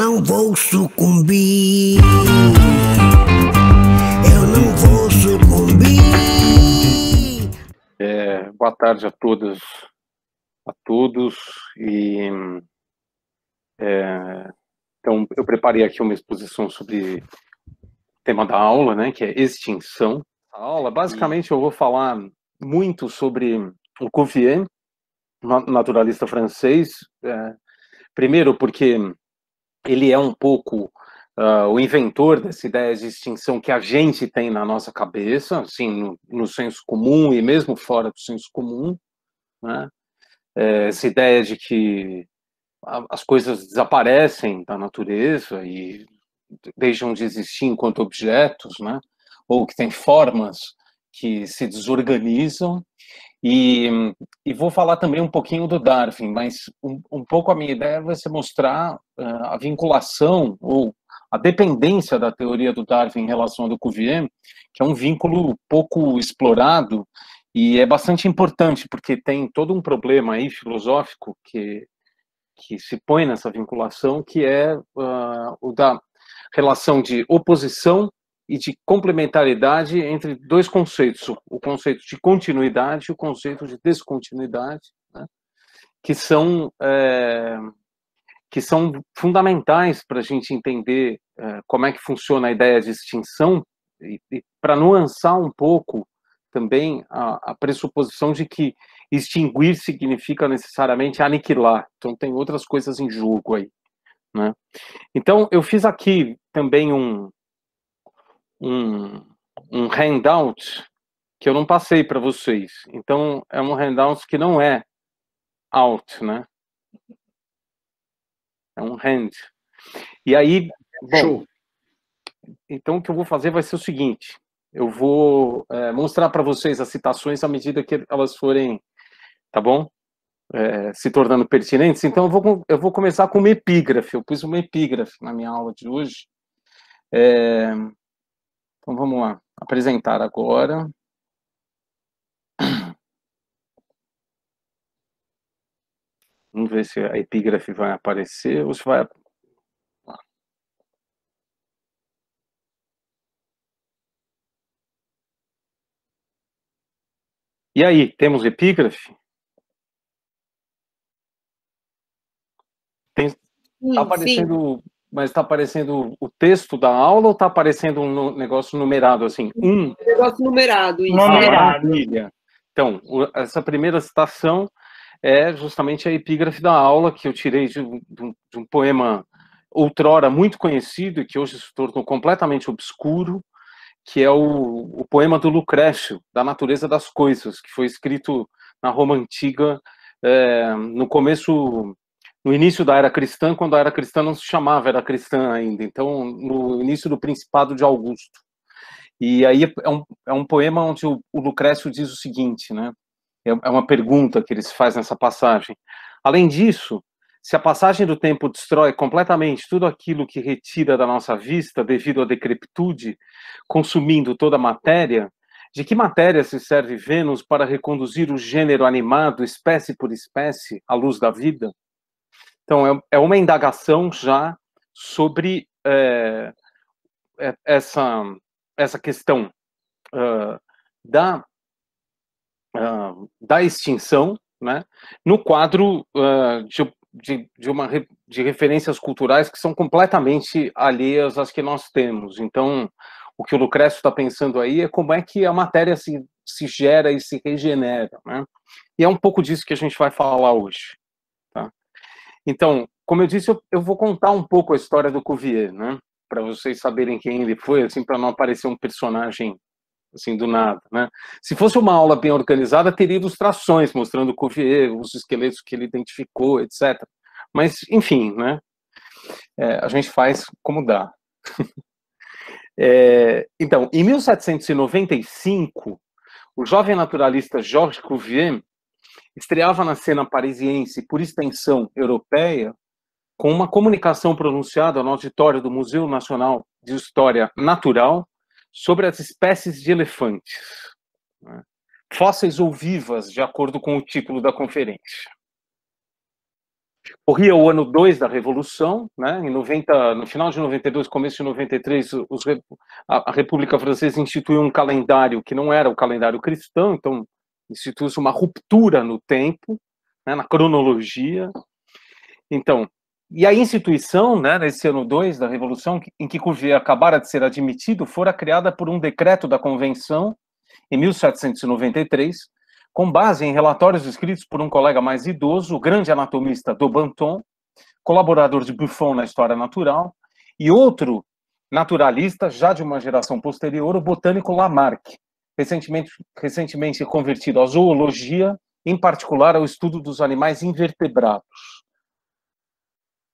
não vou sucumbir. Eu não vou sucumbir. É, boa tarde a todas, a todos. E, é, então, eu preparei aqui uma exposição sobre o tema da aula, né, que é extinção. A aula, basicamente, eu vou falar muito sobre o Cuvier, naturalista francês. É, primeiro, porque ele é um pouco uh, o inventor dessa ideia de extinção que a gente tem na nossa cabeça, assim, no, no senso comum e mesmo fora do senso comum, né? é, essa ideia de que a, as coisas desaparecem da natureza e deixam de existir enquanto objetos, né? ou que têm formas que se desorganizam e, e, vou falar também um pouquinho do Darwin, mas um, um pouco a minha ideia vai ser mostrar uh, a vinculação ou a dependência da teoria do Darwin em relação ao do Cuvier, que é um vínculo pouco explorado e é bastante importante, porque tem todo um problema aí filosófico que, que se põe nessa vinculação, que é uh, o da relação de oposição e de complementaridade entre dois conceitos, o conceito de continuidade e o conceito de descontinuidade, né? que, são, é, que são fundamentais para a gente entender é, como é que funciona a ideia de extinção e, e para nuançar um pouco também a, a pressuposição de que extinguir significa necessariamente aniquilar, então tem outras coisas em jogo aí. Né? Então, eu fiz aqui também um, um, um handout que eu não passei para vocês. Então, é um handout que não é out, né? É um hand. E aí, bom, Show. então o que eu vou fazer vai ser o seguinte: eu vou é, mostrar para vocês as citações à medida que elas forem, tá bom? É, se tornando pertinentes. Então eu vou, eu vou começar com uma epígrafe. Eu pus uma epígrafe na minha aula de hoje. É, então vamos lá, apresentar agora. Vamos ver se a epígrafe vai aparecer ou se vai E aí, temos epígrafe? Tem... Sim, tá aparecendo sim. Mas está aparecendo o texto da aula ou está aparecendo um negócio numerado assim? Um. Negócio numerado, isso. Numerado. Maravilha. Então, essa primeira citação é justamente a epígrafe da aula que eu tirei de um, de um poema outrora muito conhecido e que hoje se tornou completamente obscuro, que é o, o, poema do Lucrécio, da natureza das coisas, que foi escrito na Roma antiga é, no começo no início da era cristã, quando a era cristã não se chamava era cristã ainda, então no início do Principado de Augusto. E aí é um, é um poema onde o, o, Lucrécio diz o seguinte, né? É, é uma pergunta que ele se faz nessa passagem. Além disso, se a passagem do tempo destrói completamente tudo aquilo que retira da nossa vista devido à decrepitude, consumindo toda a matéria, de que matéria se serve Vênus para reconduzir o gênero animado, espécie por espécie, à luz da vida? Então, é, é, uma indagação já sobre é, é essa, essa questão uh, da, uh, da extinção né, no quadro uh, de, de, de, uma, de referências culturais que são completamente alheias às que nós temos. Então, o que o Lucrécio está pensando aí é como é que a matéria se, se gera e se regenera. Né? E é um pouco disso que a gente vai falar hoje. Então, como eu disse, eu, eu vou contar um pouco a história do Cuvier, né? Para vocês saberem quem ele foi, assim, para não aparecer um personagem assim do nada, né? Se fosse uma aula bem organizada, teria ilustrações mostrando o Cuvier, os esqueletos que ele identificou, etc. Mas, enfim, né? É, a gente faz como dá. é, então, em 1795, o jovem naturalista Georges Cuvier estreava na cena parisiense, por extensão europeia, com uma comunicação pronunciada no auditório do Museu Nacional de História Natural sobre as espécies de elefantes, né? fósseis ou vivas, de acordo com o título da conferência. Corria o ano 2 da Revolução, né? em 90, no final de 92, começo de 93, os, a, a República Francesa instituiu um calendário que não era o calendário cristão, então institui-se uma ruptura no tempo, né, na cronologia. Então, e a instituição, né, nesse ano 2 da Revolução, em que Cuvier acabara de ser admitido, fora criada por um decreto da Convenção, em 1793, com base em relatórios escritos por um colega mais idoso, o grande anatomista Daubenton, colaborador de Buffon na história natural, e outro naturalista, já de uma geração posterior, o botânico Lamarck, recentemente, recentemente convertido à zoologia, em particular ao estudo dos animais invertebrados.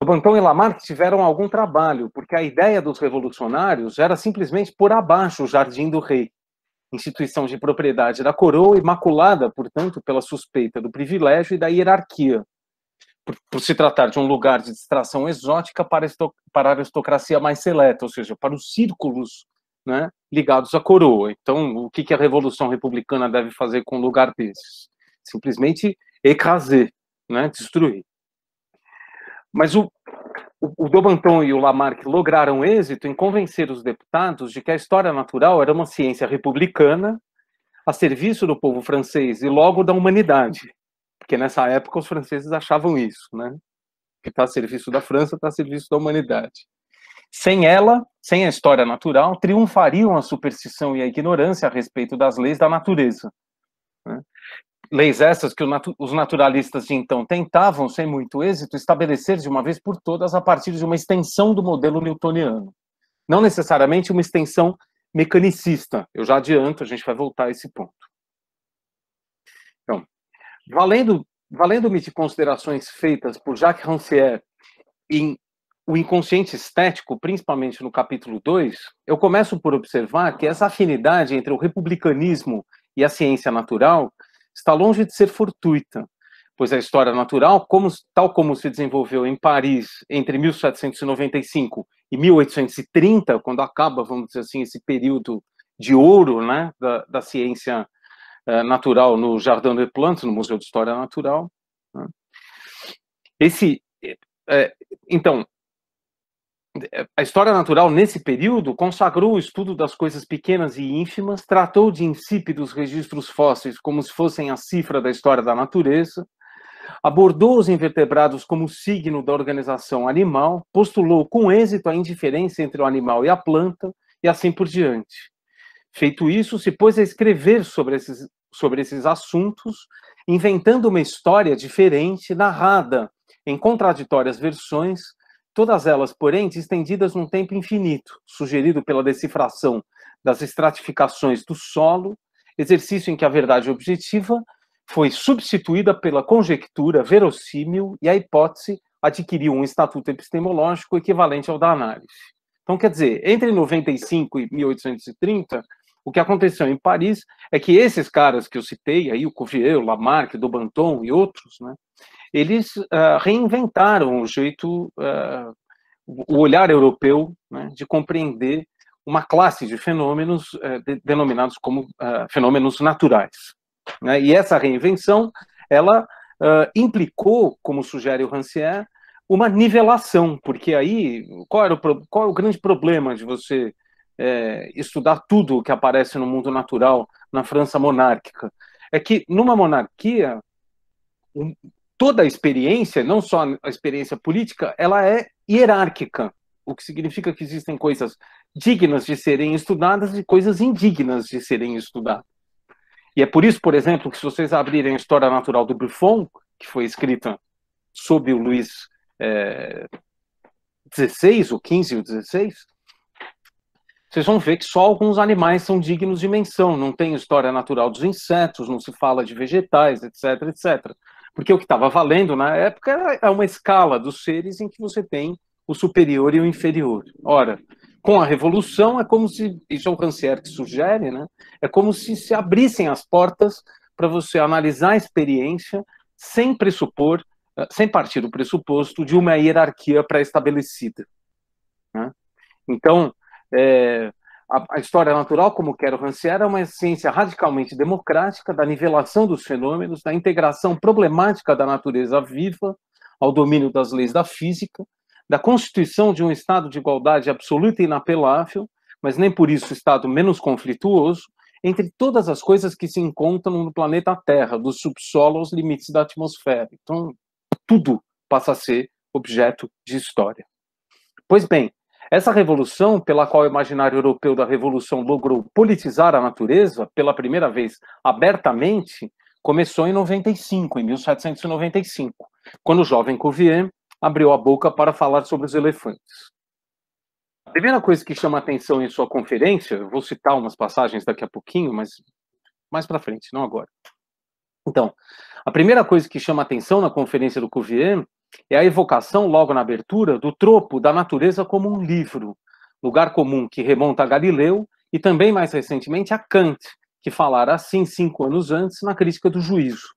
Bantão e Lamarck tiveram algum trabalho, porque a ideia dos revolucionários era simplesmente pôr abaixo o Jardim do Rei, instituição de propriedade da coroa, imaculada, portanto, pela suspeita do privilégio e da hierarquia, por, por se tratar de um lugar de distração exótica para, esto, para a aristocracia mais seleta, ou seja, para os círculos né, ligados à coroa. Então, o que, que a Revolução Republicana deve fazer com um lugar desses? Simplesmente ecraser, né, destruir. Mas o, o, o e o Lamarck lograram êxito em convencer os deputados de que a história natural era uma ciência republicana a serviço do povo francês e logo da humanidade, porque nessa época os franceses achavam isso, né? Que está a serviço da França, está a serviço da humanidade. Sem ela, sem a história natural, triunfariam a superstição e a ignorância a respeito das leis da natureza. Né? Leis essas que natu os naturalistas de então tentavam, sem muito êxito, estabelecer de uma vez por todas a partir de uma extensão do modelo newtoniano. Não necessariamente uma extensão mecanicista. Eu já adianto, a gente vai voltar a esse ponto. Então, valendo-me valendo de considerações feitas por Jacques Rancière em o inconsciente estético, principalmente no capítulo 2, eu começo por observar que essa afinidade entre o republicanismo e a ciência natural está longe de ser fortuita, pois a história natural, como, tal como se desenvolveu em Paris entre 1795 e 1830, quando acaba, vamos dizer assim, esse período de ouro né, da, da ciência eh, natural no jardim des Plantes, no Museu de História Natural. Né? Esse, eh, eh, então, a história natural, nesse período, consagrou o estudo das coisas pequenas e ínfimas, tratou de insípidos registros fósseis como se fossem a cifra da história da natureza, abordou os invertebrados como signo da organização animal, postulou com êxito a indiferença entre o animal e a planta, e assim por diante. Feito isso, se pôs a escrever sobre esses, sobre esses assuntos, inventando uma história diferente, narrada em contraditórias versões, Todas elas, porém, estendidas num tempo infinito, sugerido pela decifração das estratificações do solo, exercício em que a verdade objetiva foi substituída pela conjectura verossímil e a hipótese adquiriu um estatuto epistemológico equivalente ao da análise. Então, quer dizer, entre 95 e 1830, o que aconteceu em Paris é que esses caras que eu citei, aí o Cuvier, o Lamarck, o Dobanton e outros, né, eles uh, reinventaram o jeito, uh, o olhar europeu né, de compreender uma classe de fenômenos uh, de, denominados como ah, fenômenos naturais. Né? E essa reinvenção, ela implicou, como sugere o Rancière, uma nivelação, porque aí qual, era o, qual é o grande problema de você é, estudar tudo o que aparece no mundo natural na França monárquica? É que numa monarquia, toda a experiência, não só a experiência política, ela é hierárquica, o que significa que existem coisas dignas de serem estudadas e coisas indignas de serem estudadas. E é por isso, por exemplo, que se vocês abrirem a História Natural do Buffon, que foi escrita sob o Luiz é, 16, ou 15 ou 16, vocês vão ver que só alguns animais são dignos de menção, não tem história natural dos insetos, não se fala de vegetais, etc, etc. Porque o que estava valendo na época é uma escala dos seres em que você tem o superior e o inferior. Ora, com a revolução é como se, isso é o Rancière que sugere, né? É como se se abrissem as portas para você analisar a experiência sem pressupor, eh, sem partir do pressuposto de uma hierarquia pré-estabelecida. Né? Então, é, a, a história natural, como quero Rancière, é uma ciência radicalmente democrática da nivelação dos fenômenos, da integração problemática da natureza viva ao domínio das leis da física, da constituição de um estado de igualdade absoluta e inapelável, mas nem por isso estado menos conflituoso, entre todas as coisas que se encontram no planeta Terra, do subsolo aos limites da atmosfera. Então, tudo passa a ser objeto de história. Pois bem, essa revolução, pela qual o imaginário europeu da revolução logrou politizar a natureza pela primeira vez abertamente, começou em 95, em 1795, quando o jovem Cuvier abriu a boca para falar sobre os elefantes. A primeira coisa que chama atenção em sua conferência, vou citar umas passagens daqui a pouquinho, mas mais para frente, não agora. Então, a primeira coisa que chama atenção na conferência do Cuvier é a evocação, logo na abertura, do tropo da natureza como um livro, lugar comum que remonta a Galileu e também, mais recentemente, a Kant, que falara assim cinco anos antes na Crítica do Juízo.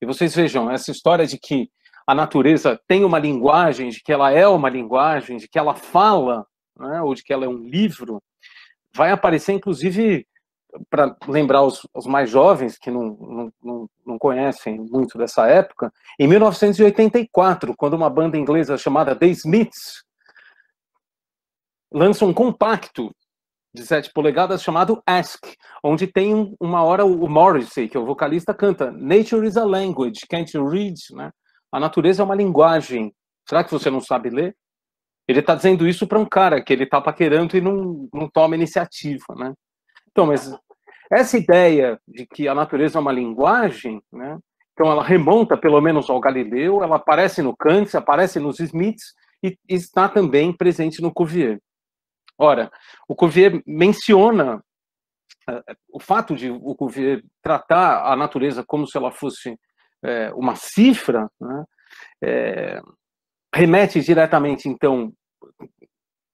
E vocês vejam, essa história de que a natureza tem uma linguagem, de que ela é uma linguagem, de que ela fala, né, ou de que ela é um livro, vai aparecer, inclusive, para lembrar os, os, mais jovens que não, não, não, conhecem muito dessa época, em 1984, quando uma banda inglesa chamada The Smiths lança um compacto de sete polegadas chamado Ask, onde tem uma hora o Morrissey, que é o vocalista, canta Nature is a language, can't you read? Né? A natureza é uma linguagem. Será que você não sabe ler? Ele está dizendo isso para um cara que ele está paquerando e não, não toma iniciativa, né? Então, mas essa ideia de que a natureza é uma linguagem, né? então ela remonta pelo menos ao Galileu, ela aparece no Kant, aparece nos Smiths e está também presente no Cuvier. Ora, o Cuvier menciona eh, o fato de o Cuvier tratar a natureza como se ela fosse eh, uma cifra, né? é, remete diretamente, então,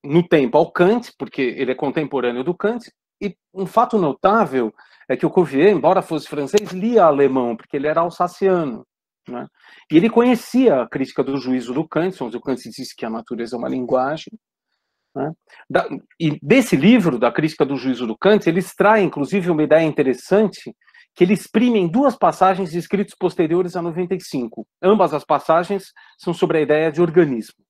no tempo ao Kant, porque ele é contemporâneo do Kant, e um fato notável é que o Cuvier, embora fosse francês, lia alemão, porque ele era alsaciano. Né? E ele conhecia a crítica do juízo do Kant, onde o Kant disse que a natureza é uma linguagem. Né? Da, e desse livro, da crítica do juízo do Kant, ele extrai, inclusive, uma ideia interessante que ele exprime em duas passagens de escritos posteriores a 95. Ambas as passagens são sobre a ideia de organismo.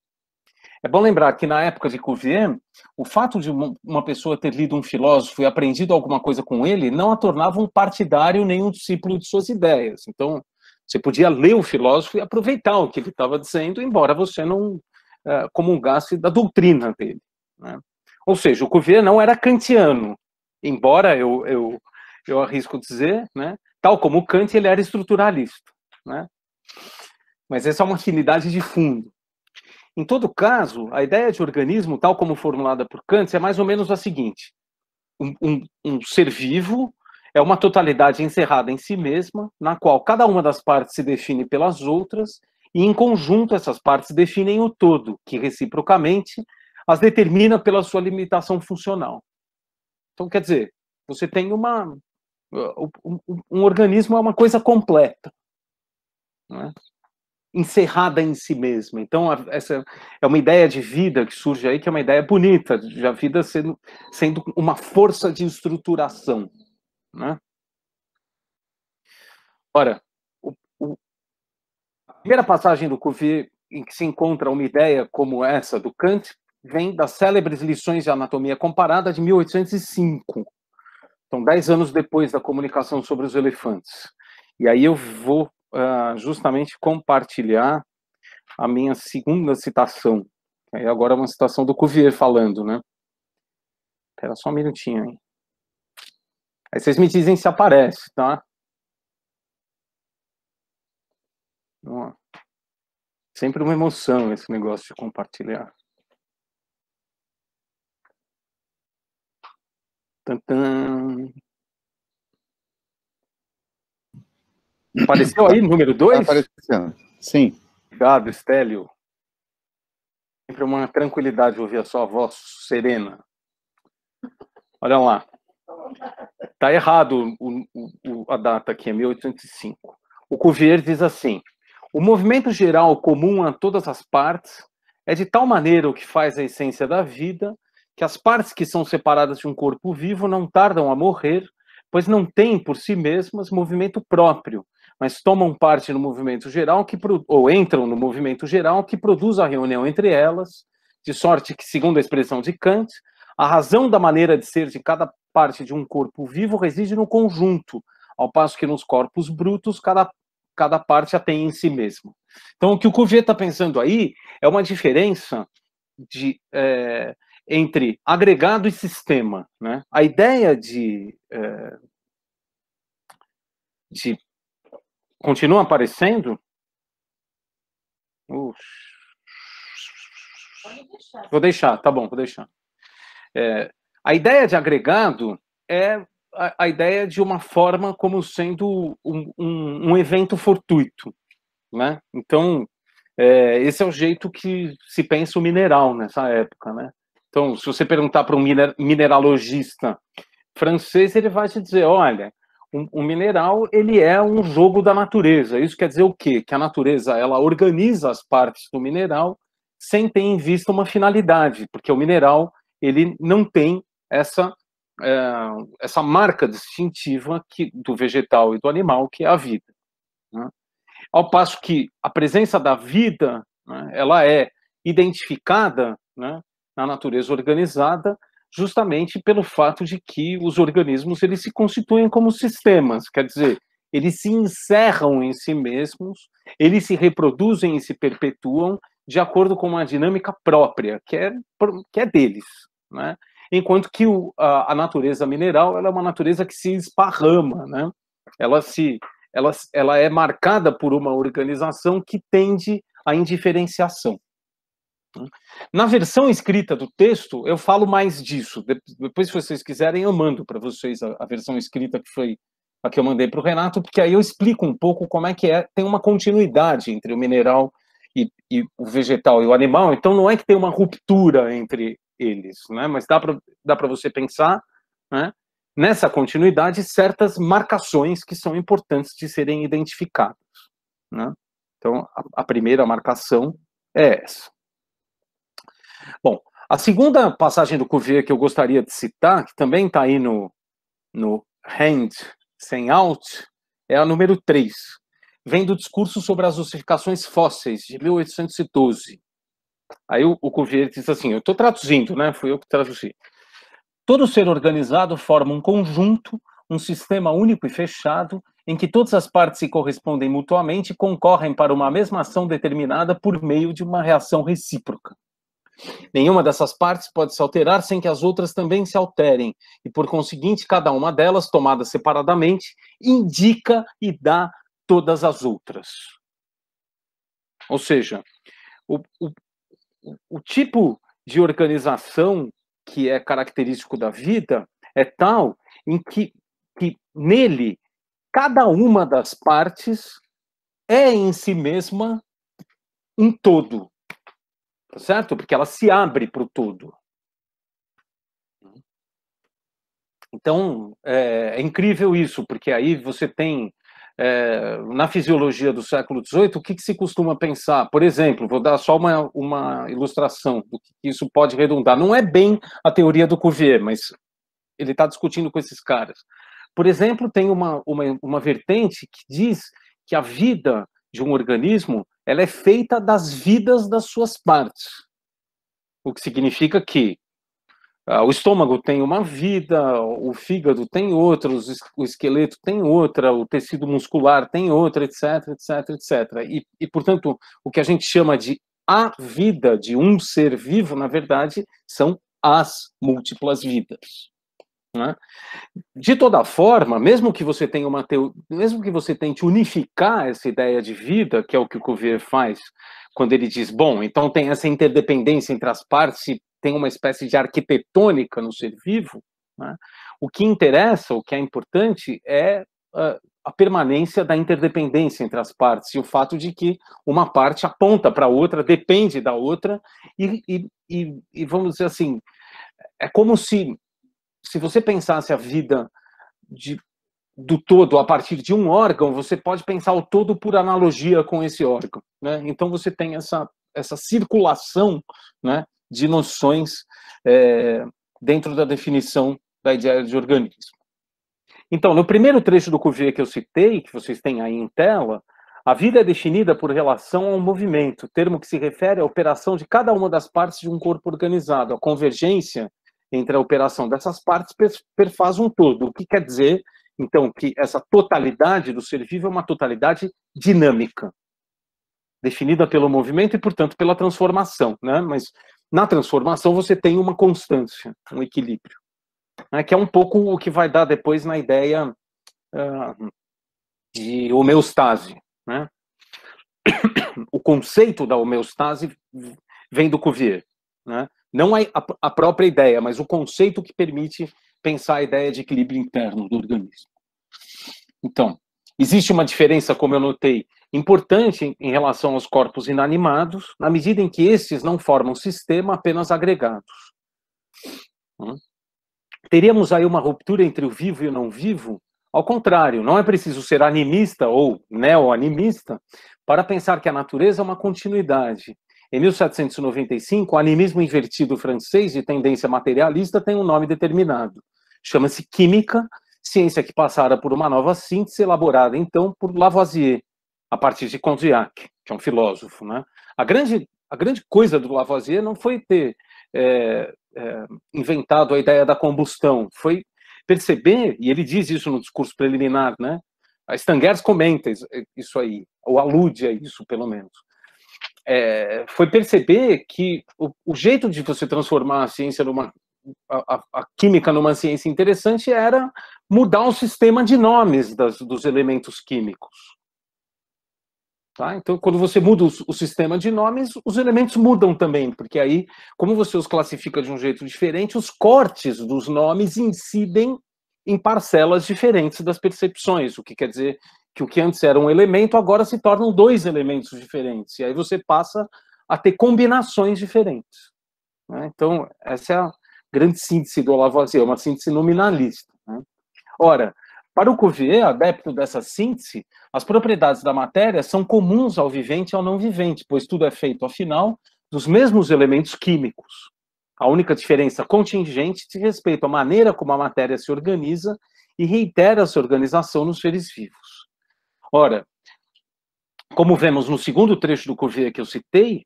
É bom lembrar que na época de Cuvier, o fato de uma pessoa ter lido um filósofo e aprendido alguma coisa com ele não a tornava um partidário nem um discípulo de suas ideias. Então, você podia ler o filósofo e aproveitar o que ele estava dizendo, embora você não é, comungasse da doutrina dele. Né? Ou seja, o Cuvier não era kantiano, embora eu, eu, eu arrisco dizer, né? tal como Kant, ele era estruturalista. Né? Mas essa é uma afinidade de fundo. Em todo caso, a ideia de organismo, tal como formulada por Kant, é mais ou menos a seguinte: um, um, um ser vivo é uma totalidade encerrada em si mesma, na qual cada uma das partes se define pelas outras, e em conjunto essas partes definem o todo, que reciprocamente as determina pela sua limitação funcional. Então, quer dizer, você tem uma. Um, uh, um organismo é uma coisa completa. não é? encerrada em si mesma. Então, essa é uma ideia de vida que surge aí, que é uma ideia bonita, de a vida sendo, sendo uma força de estruturação. Né? Ora, o, o, a primeira passagem do Cuvier em que se encontra uma ideia como essa do Kant vem das célebres lições de anatomia comparada de 1805. Então, dez anos depois da comunicação sobre os elefantes. E aí eu vou uh, justamente compartilhar a minha segunda citação. Aí agora é uma citação do Cuvier falando, né? Espera só um minutinho aí. Aí vocês me dizem se aparece, tá? sempre uma emoção esse negócio de compartilhar. Tantã. Apareceu aí número 2? Tá Apareceu, sim. Obrigado, Estélio. Sempre uma tranquilidade ouvir a sua voz serena. Olha lá. Está errado o, o, a data aqui, é 1805. O Cuvier diz assim: o movimento geral comum a todas as partes é de tal maneira o que faz a essência da vida que as partes que são separadas de um corpo vivo não tardam a morrer, pois não têm por si mesmas movimento próprio, mas tomam parte no movimento geral que ou entram no movimento geral que produz a reunião entre elas, de sorte que, segundo a expressão de Kant, a razão da maneira de ser de cada parte de um corpo vivo reside no conjunto, ao passo que nos corpos brutos cada, cada parte a tem em si mesmo. Então, o que o Cuvier está pensando aí é uma diferença de, é, entre agregado e sistema. Né? A ideia de, é, de Continua aparecendo? Vou deixar, tá bom, vou deixar. É, a ideia de agregado é a, a, ideia de uma forma como sendo um, um, um evento fortuito. Né? Então, é, esse é o jeito que se pensa o mineral nessa época. Né? Então, se você perguntar para um mineralogista francês, ele vai te dizer: olha, o, mineral ele é um jogo da natureza. Isso quer dizer o quê? Que a natureza ela organiza as partes do mineral sem ter em vista uma finalidade, porque o mineral ele não tem essa é, essa marca distintiva que, do vegetal e do animal que é a vida. Né? Ao passo que a presença da vida né, ela é identificada né, na natureza organizada justamente pelo fato de que os organismos eles se constituem como sistemas, quer dizer, eles se encerram em si mesmos, eles se reproduzem e se perpetuam de acordo com uma dinâmica própria, que é, que é deles, né? Enquanto que o, a, a, natureza mineral ela é uma natureza que se esparrama, né? Ela se ela, ela é marcada por uma organização que tende à indiferenciação. Na versão escrita do texto, eu falo mais disso. Depois, se vocês quiserem, eu mando para vocês a, a, versão escrita que foi a que eu mandei para o Renato, porque aí eu explico um pouco como é que é. Tem uma continuidade entre o mineral e, e o vegetal e o animal, então não é que tem uma ruptura entre eles, né? mas dá para dá você pensar né? nessa continuidade certas marcações que são importantes de serem identificadas. Né? Então, a, a primeira marcação é essa. Bom, a segunda passagem do Cuvier que eu gostaria de citar, que também está aí no, no Hand, sem out, é a número 3. Vem do discurso sobre as ossificações fósseis, de 1812. Aí o, o Cuvier diz assim, eu estou traduzindo, né? Fui eu que traduzi. Todo ser organizado forma um conjunto, um sistema único e fechado, em que todas as partes se correspondem mutuamente e concorrem para uma mesma ação determinada por meio de uma reação recíproca. Nenhuma dessas partes pode se alterar sem que as outras também se alterem, e por conseguinte, cada uma delas, tomada separadamente, indica e dá todas as outras. Ou seja, o, o, o tipo de organização que é característico da vida é tal em que, que nele cada uma das partes é em si mesma um todo. Tá certo? Porque ela se abre para o todo. Então, é, é, incrível isso, porque aí você tem, é, na fisiologia do século XVIII, o que, que, se costuma pensar? Por exemplo, vou dar só uma, uma ilustração do que isso pode redundar. Não é bem a teoria do Cuvier, mas ele está discutindo com esses caras. Por exemplo, tem uma, uma, uma vertente que diz que a vida de um organismo, ela é feita das vidas das suas partes. O que significa que ah, o estômago tem uma vida, o fígado tem outra, o esqueleto tem outra, o tecido muscular tem outra, etc, etc, etc. E, e portanto, o que a gente chama de a vida de um ser vivo, na verdade, são as múltiplas vidas. Né? De toda forma, mesmo que você tenha uma teo... mesmo que você tente unificar essa ideia de vida, que é o que o Cuvier faz quando ele diz, bom, então tem essa interdependência entre as partes e tem uma espécie de arquitetônica no ser vivo, né? o que interessa, o que é importante é ah, a permanência da interdependência entre as partes e o fato de que uma parte aponta para a outra, depende da outra, e, e, e, vamos dizer assim, é como se se você pensasse a vida de, do todo a partir de um órgão, você pode pensar o todo por analogia com esse órgão. Né? Então você tem essa, essa circulação né, de noções é, dentro da definição da ideia de organismo. Então, no primeiro trecho do Cuvier que eu citei, que vocês têm aí em tela, a vida é definida por relação ao movimento, termo que se refere à operação de cada uma das partes de um corpo organizado, a convergência entre a operação dessas partes perfaz um todo. O que quer dizer, então, que essa totalidade do ser vivo é uma totalidade dinâmica, definida pelo movimento e, portanto, pela transformação. Né? Mas na transformação você tem uma constância, um equilíbrio, né? que é um pouco o que vai dar depois na ideia uh, de homeostase. Né? O conceito da homeostase vem do Cuvier. Né? Não é a, a própria ideia, mas o conceito que permite pensar a ideia de equilíbrio interno do organismo. Então, existe uma diferença, como eu notei, importante em relação aos corpos inanimados, na medida em que estes não formam sistema, apenas agregados. Hum? Teríamos aí uma ruptura entre o vivo e o não vivo? Ao contrário, não é preciso ser animista ou neo-animista para pensar que a natureza é uma continuidade, em 1795, o animismo invertido francês de tendência materialista tem um nome determinado. Chama-se química, ciência que passara por uma nova síntese elaborada então por Lavoisier, a partir de Condillac, que é um filósofo. Né? A, grande, a grande coisa do Lavoisier não foi ter é, é, inventado a ideia da combustão, foi perceber, e ele diz isso no discurso preliminar, né? A Stangers comenta isso aí, ou alude a isso, pelo menos é, foi perceber que o, o, jeito de você transformar a ciência numa a, a, química numa ciência interessante era mudar o sistema de nomes das, dos elementos químicos. Tá? Então, quando você muda o, o sistema de nomes, os elementos mudam também, porque aí, como você os classifica de um jeito diferente, os cortes dos nomes incidem em parcelas diferentes das percepções, o que quer dizer que o que antes era um elemento agora se tornam dois elementos diferentes. E aí você passa a ter combinações diferentes. Né? Então, essa é a grande síntese do Lavoisier, assim, é uma síntese nominalista. Né? Ora, para o Cuvier, adepto dessa síntese, as propriedades da matéria são comuns ao vivente e ao não vivente, pois tudo é feito, afinal, dos mesmos elementos químicos. A única diferença contingente diz respeito à maneira como a matéria se organiza e reitera essa organização nos seres vivos. Ora, como vemos no segundo trecho do Courvier que eu citei,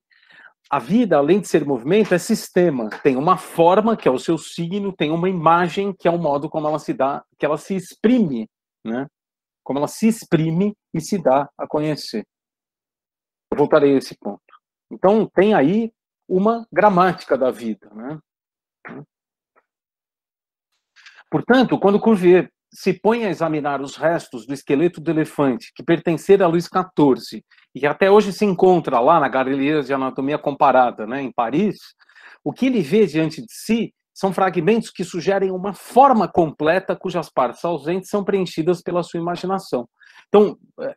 a vida, além de ser movimento, é sistema. Tem uma forma, que é o seu signo, tem uma imagem, que é o modo como ela se dá, que ela se exprime, né? Como ela se exprime e se dá a conhecer. Eu voltarei a esse ponto. Então, tem aí uma gramática da vida, né? Portanto, quando Courvier se põe a examinar os restos do esqueleto do elefante que pertencera a Luís XIV e que até hoje se encontra lá na Galeria de Anatomia Comparada, né, em Paris, o que ele vê diante de si são fragmentos que sugerem uma forma completa cujas partes ausentes são preenchidas pela sua imaginação. Então, é,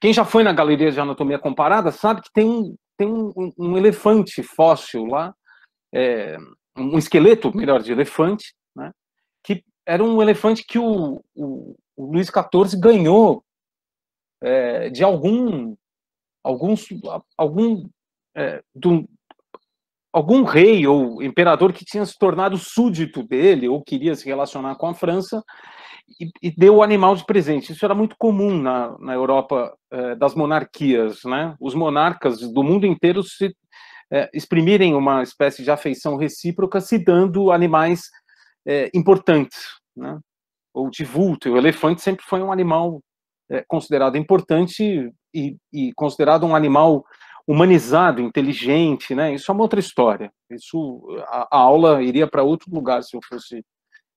quem já foi na Galeria de Anatomia Comparada sabe que tem um, tem um, um elefante fóssil lá, é, um esqueleto, melhor, de elefante, era um elefante que o, o, o Luiz XIV ganhou é, de algum algum algum é, do, algum rei ou imperador que tinha se tornado súdito dele ou queria se relacionar com a França e, e deu o animal de presente. Isso era muito comum na, na Europa é, das monarquias, né? Os monarcas do mundo inteiro se é, exprimirem uma espécie de afeição recíproca se dando animais é, importante, né? ou de vulto. O elefante sempre foi um animal é, considerado importante e, e, considerado um animal humanizado, inteligente, né? Isso é uma outra história. Isso a, a aula iria para outro lugar se eu fosse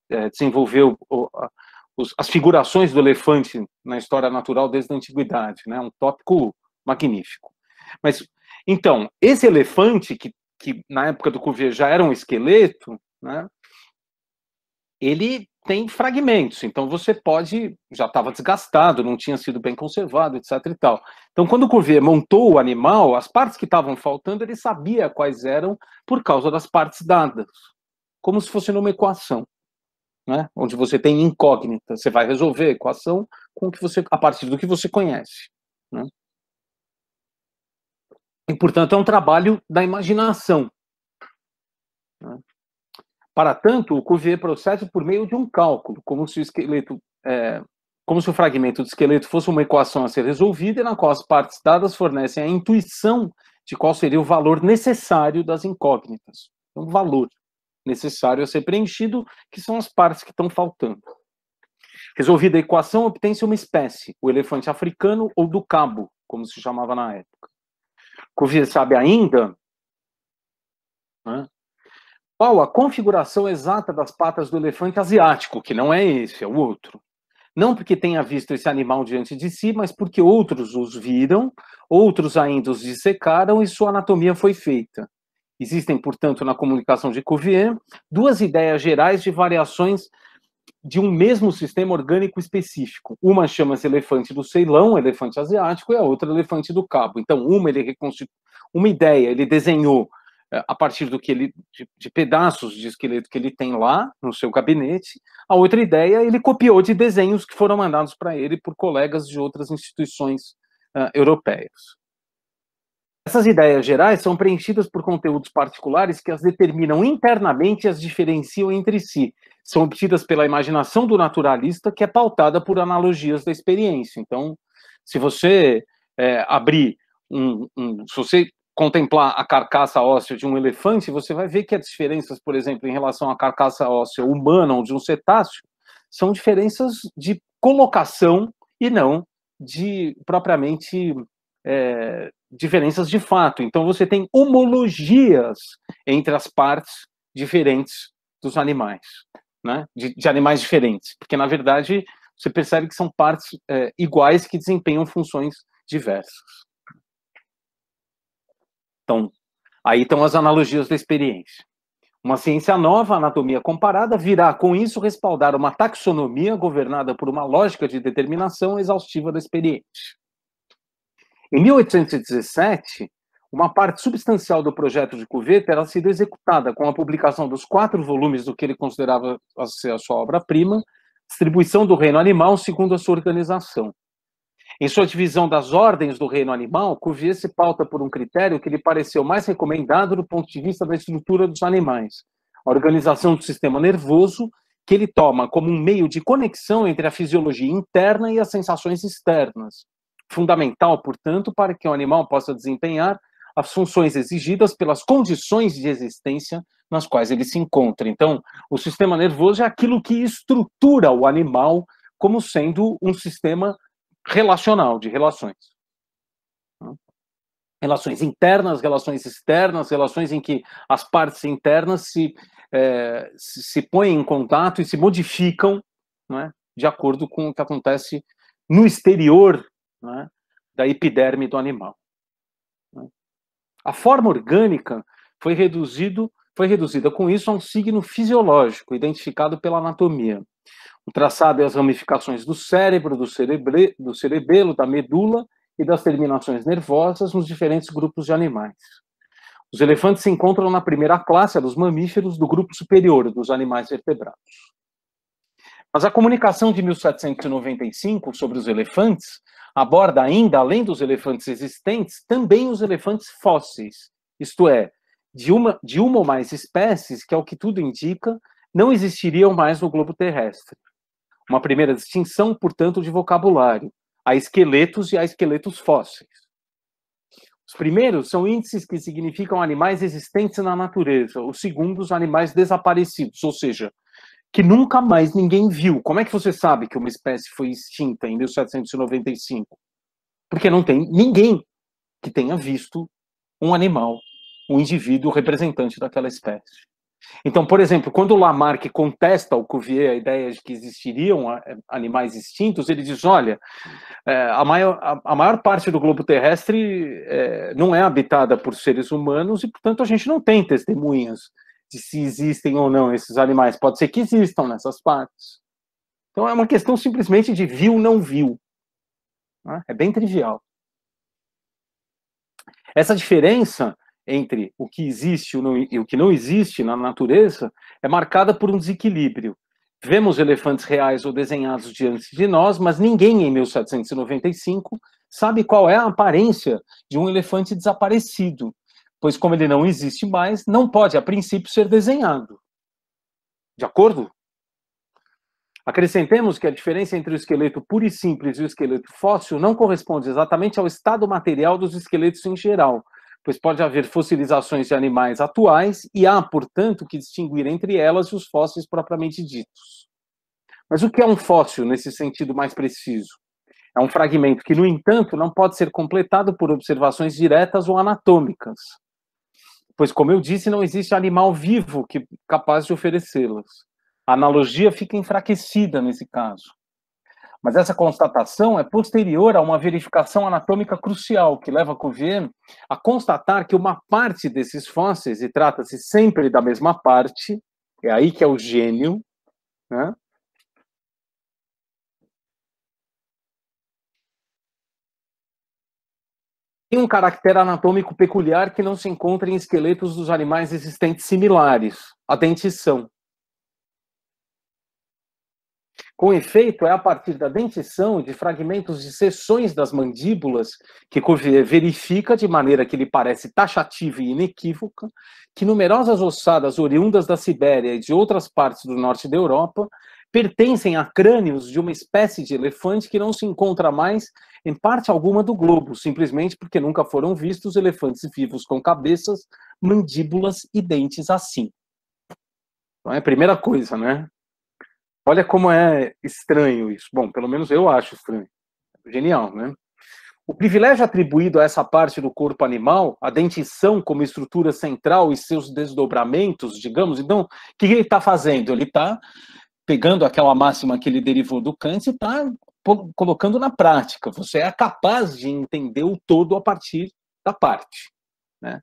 é, desenvolver o, o, a, os, as figurações do elefante na história natural desde a antiguidade, né? Um tópico magnífico. Mas então esse elefante que, que na época do Cuvier já era um esqueleto, né? ele tem fragmentos, então você pode, já estava desgastado, não tinha sido bem conservado, etc e tal. Então, quando o Cuvier montou o animal, as partes que estavam faltando, ele sabia quais eram por causa das partes dadas, como se fosse numa equação, né? onde você tem incógnita, você vai resolver a equação com que você, a partir do que você conhece. Né? E, portanto, é um trabalho da imaginação. Né? Para tanto, o Cuvier procede por meio de um cálculo, como se o esqueleto, é, como se o fragmento do esqueleto fosse uma equação a ser resolvida, na qual as partes dadas fornecem a intuição de qual seria o valor necessário das incógnitas. Então, valor necessário a ser preenchido, que são as partes que estão faltando. Resolvida a equação, obtém-se uma espécie, o elefante africano ou do cabo, como se chamava na época. Cuvier sabe ainda né, qual a configuração exata das patas do elefante asiático, que não é esse, é o outro. Não porque tenha visto esse animal diante de si, mas porque outros os viram, outros ainda os dissecaram e sua anatomia foi feita. Existem, portanto, na comunicação de Cuvier, duas ideias gerais de variações de um mesmo sistema orgânico específico. Uma chama-se elefante do Ceilão, elefante asiático, e a outra elefante do Cabo. Então, uma ele reconstitu... uma ideia ele desenhou é, a partir do que ele de, de, pedaços de esqueleto que ele tem lá no seu gabinete. A outra ideia, ele copiou de desenhos que foram mandados para ele por colegas de outras instituições uh, europeias. Essas ideias gerais são preenchidas por conteúdos particulares que as determinam internamente e as diferenciam entre si. São obtidas pela imaginação do naturalista, que é pautada por analogias da experiência. Então, se você é, abrir um, um, se você contemplar a carcaça óssea de um elefante, você vai ver que as diferenças, por exemplo, em relação à carcaça óssea humana ou de um cetáceo, são diferenças de colocação e não de propriamente é, diferenças de fato. Então você tem homologias entre as partes diferentes dos animais, né? de, de animais diferentes, porque na verdade você percebe que são partes é, iguais que desempenham funções diversas. Então, aí estão as analogias da experiência. Uma ciência nova, anatomia comparada, virá com isso respaldar uma taxonomia governada por uma lógica de determinação exaustiva da experiência. Em 1817, uma parte substancial do projeto de Cuvier terá sido executada com a publicação dos quatro volumes do que ele considerava ser a sua obra-prima, Distribuição do Reino Animal segundo a sua organização, em sua divisão das ordens do reino animal, Cuvier se pauta por um critério que lhe pareceu mais recomendado do ponto de vista da estrutura dos animais, a organização do sistema nervoso, que ele toma como um meio de conexão entre a fisiologia interna e as sensações externas. Fundamental, portanto, para que o animal possa desempenhar as funções exigidas pelas condições de existência nas quais ele se encontra. Então, o sistema nervoso é aquilo que estrutura o animal como sendo um sistema relacional, de relações. Relações internas, relações externas, relações em que as partes internas se, é, se, se põem em contato e se modificam né, de acordo com o que acontece no exterior né, da epiderme do animal. É? A forma orgânica foi reduzido foi reduzida com isso a um signo fisiológico, identificado pela anatomia. O traçado é as ramificações do cérebro, do, cerebre, do cerebelo, da medula e das terminações nervosas nos diferentes grupos de animais. Os elefantes se encontram na primeira classe dos mamíferos do grupo superior dos animais vertebrados. Mas a comunicação de 1795 sobre os elefantes aborda ainda, além dos elefantes existentes, também os elefantes fósseis, isto é, de uma, de uma ou mais espécies que, é o que tudo indica, não existiriam mais no globo terrestre. Uma primeira distinção, portanto, de vocabulário. Há esqueletos e há esqueletos fósseis. Os primeiros são índices que significam animais existentes na natureza. Os segundos, animais desaparecidos, ou seja, que nunca mais ninguém viu. Como é que você sabe que uma espécie foi extinta em 1795? Porque não tem ninguém que tenha visto um animal o indivíduo representante daquela espécie. Então, por exemplo, quando Lamarck contesta ao Cuvier a ideia de que existiriam é, animais extintos, ele diz: olha, é, a maior, a maior parte do globo terrestre é, não é habitada por seres humanos e, portanto, a gente não tem testemunhas de se existem ou não esses animais. Pode ser que existam nessas partes. Então, é uma questão simplesmente de viu não viu. Né? É bem trivial. Essa diferença entre o que existe e o que não existe na natureza é marcada por um desequilíbrio. Vemos elefantes reais ou desenhados diante de nós, mas ninguém em 1795 sabe qual é a aparência de um elefante desaparecido, pois, como ele não existe mais, não pode, a princípio, ser desenhado. De acordo? Acrescentemos que a diferença entre o esqueleto puro e simples e o esqueleto fóssil não corresponde exatamente ao estado material dos esqueletos em geral, pois pode haver fossilizações de animais atuais e há, portanto, que distinguir entre elas e os fósseis propriamente ditos. Mas o que é um fóssil nesse sentido mais preciso? É um fragmento que, no entanto, não pode ser completado por observações diretas ou anatômicas, pois, como eu disse, não existe animal vivo que capaz de oferecê-las. A analogia fica enfraquecida nesse caso. Mas essa constatação é posterior a uma verificação anatômica crucial, que leva Cuvier a constatar que uma parte desses fósseis, e trata-se sempre da mesma parte, é aí que é o gênio, né? tem um caractere anatômico peculiar que não se encontra em esqueletos dos animais existentes similares, a dentição. Com efeito, é a partir da dentição de fragmentos de seções das mandíbulas que eh, verifica de maneira que lhe parece taxativa e inequívoca que numerosas ossadas oriundas da Sibéria e de outras partes do norte da Europa pertencem a crânios de uma espécie de elefante que não se encontra mais em parte alguma do globo, simplesmente porque nunca foram vistos elefantes vivos com cabeças, mandíbulas e dentes assim. Então é a primeira coisa, né? Olha como é estranho isso. Bom, pelo menos eu acho estranho. Genial, né? O privilégio atribuído a essa parte do corpo animal, a dentição como estrutura central e seus desdobramentos, digamos, então, o que ele está fazendo? Ele está pegando aquela máxima que ele derivou do Kant e está colocando na prática. Você é capaz de entender o todo a partir da parte. Né?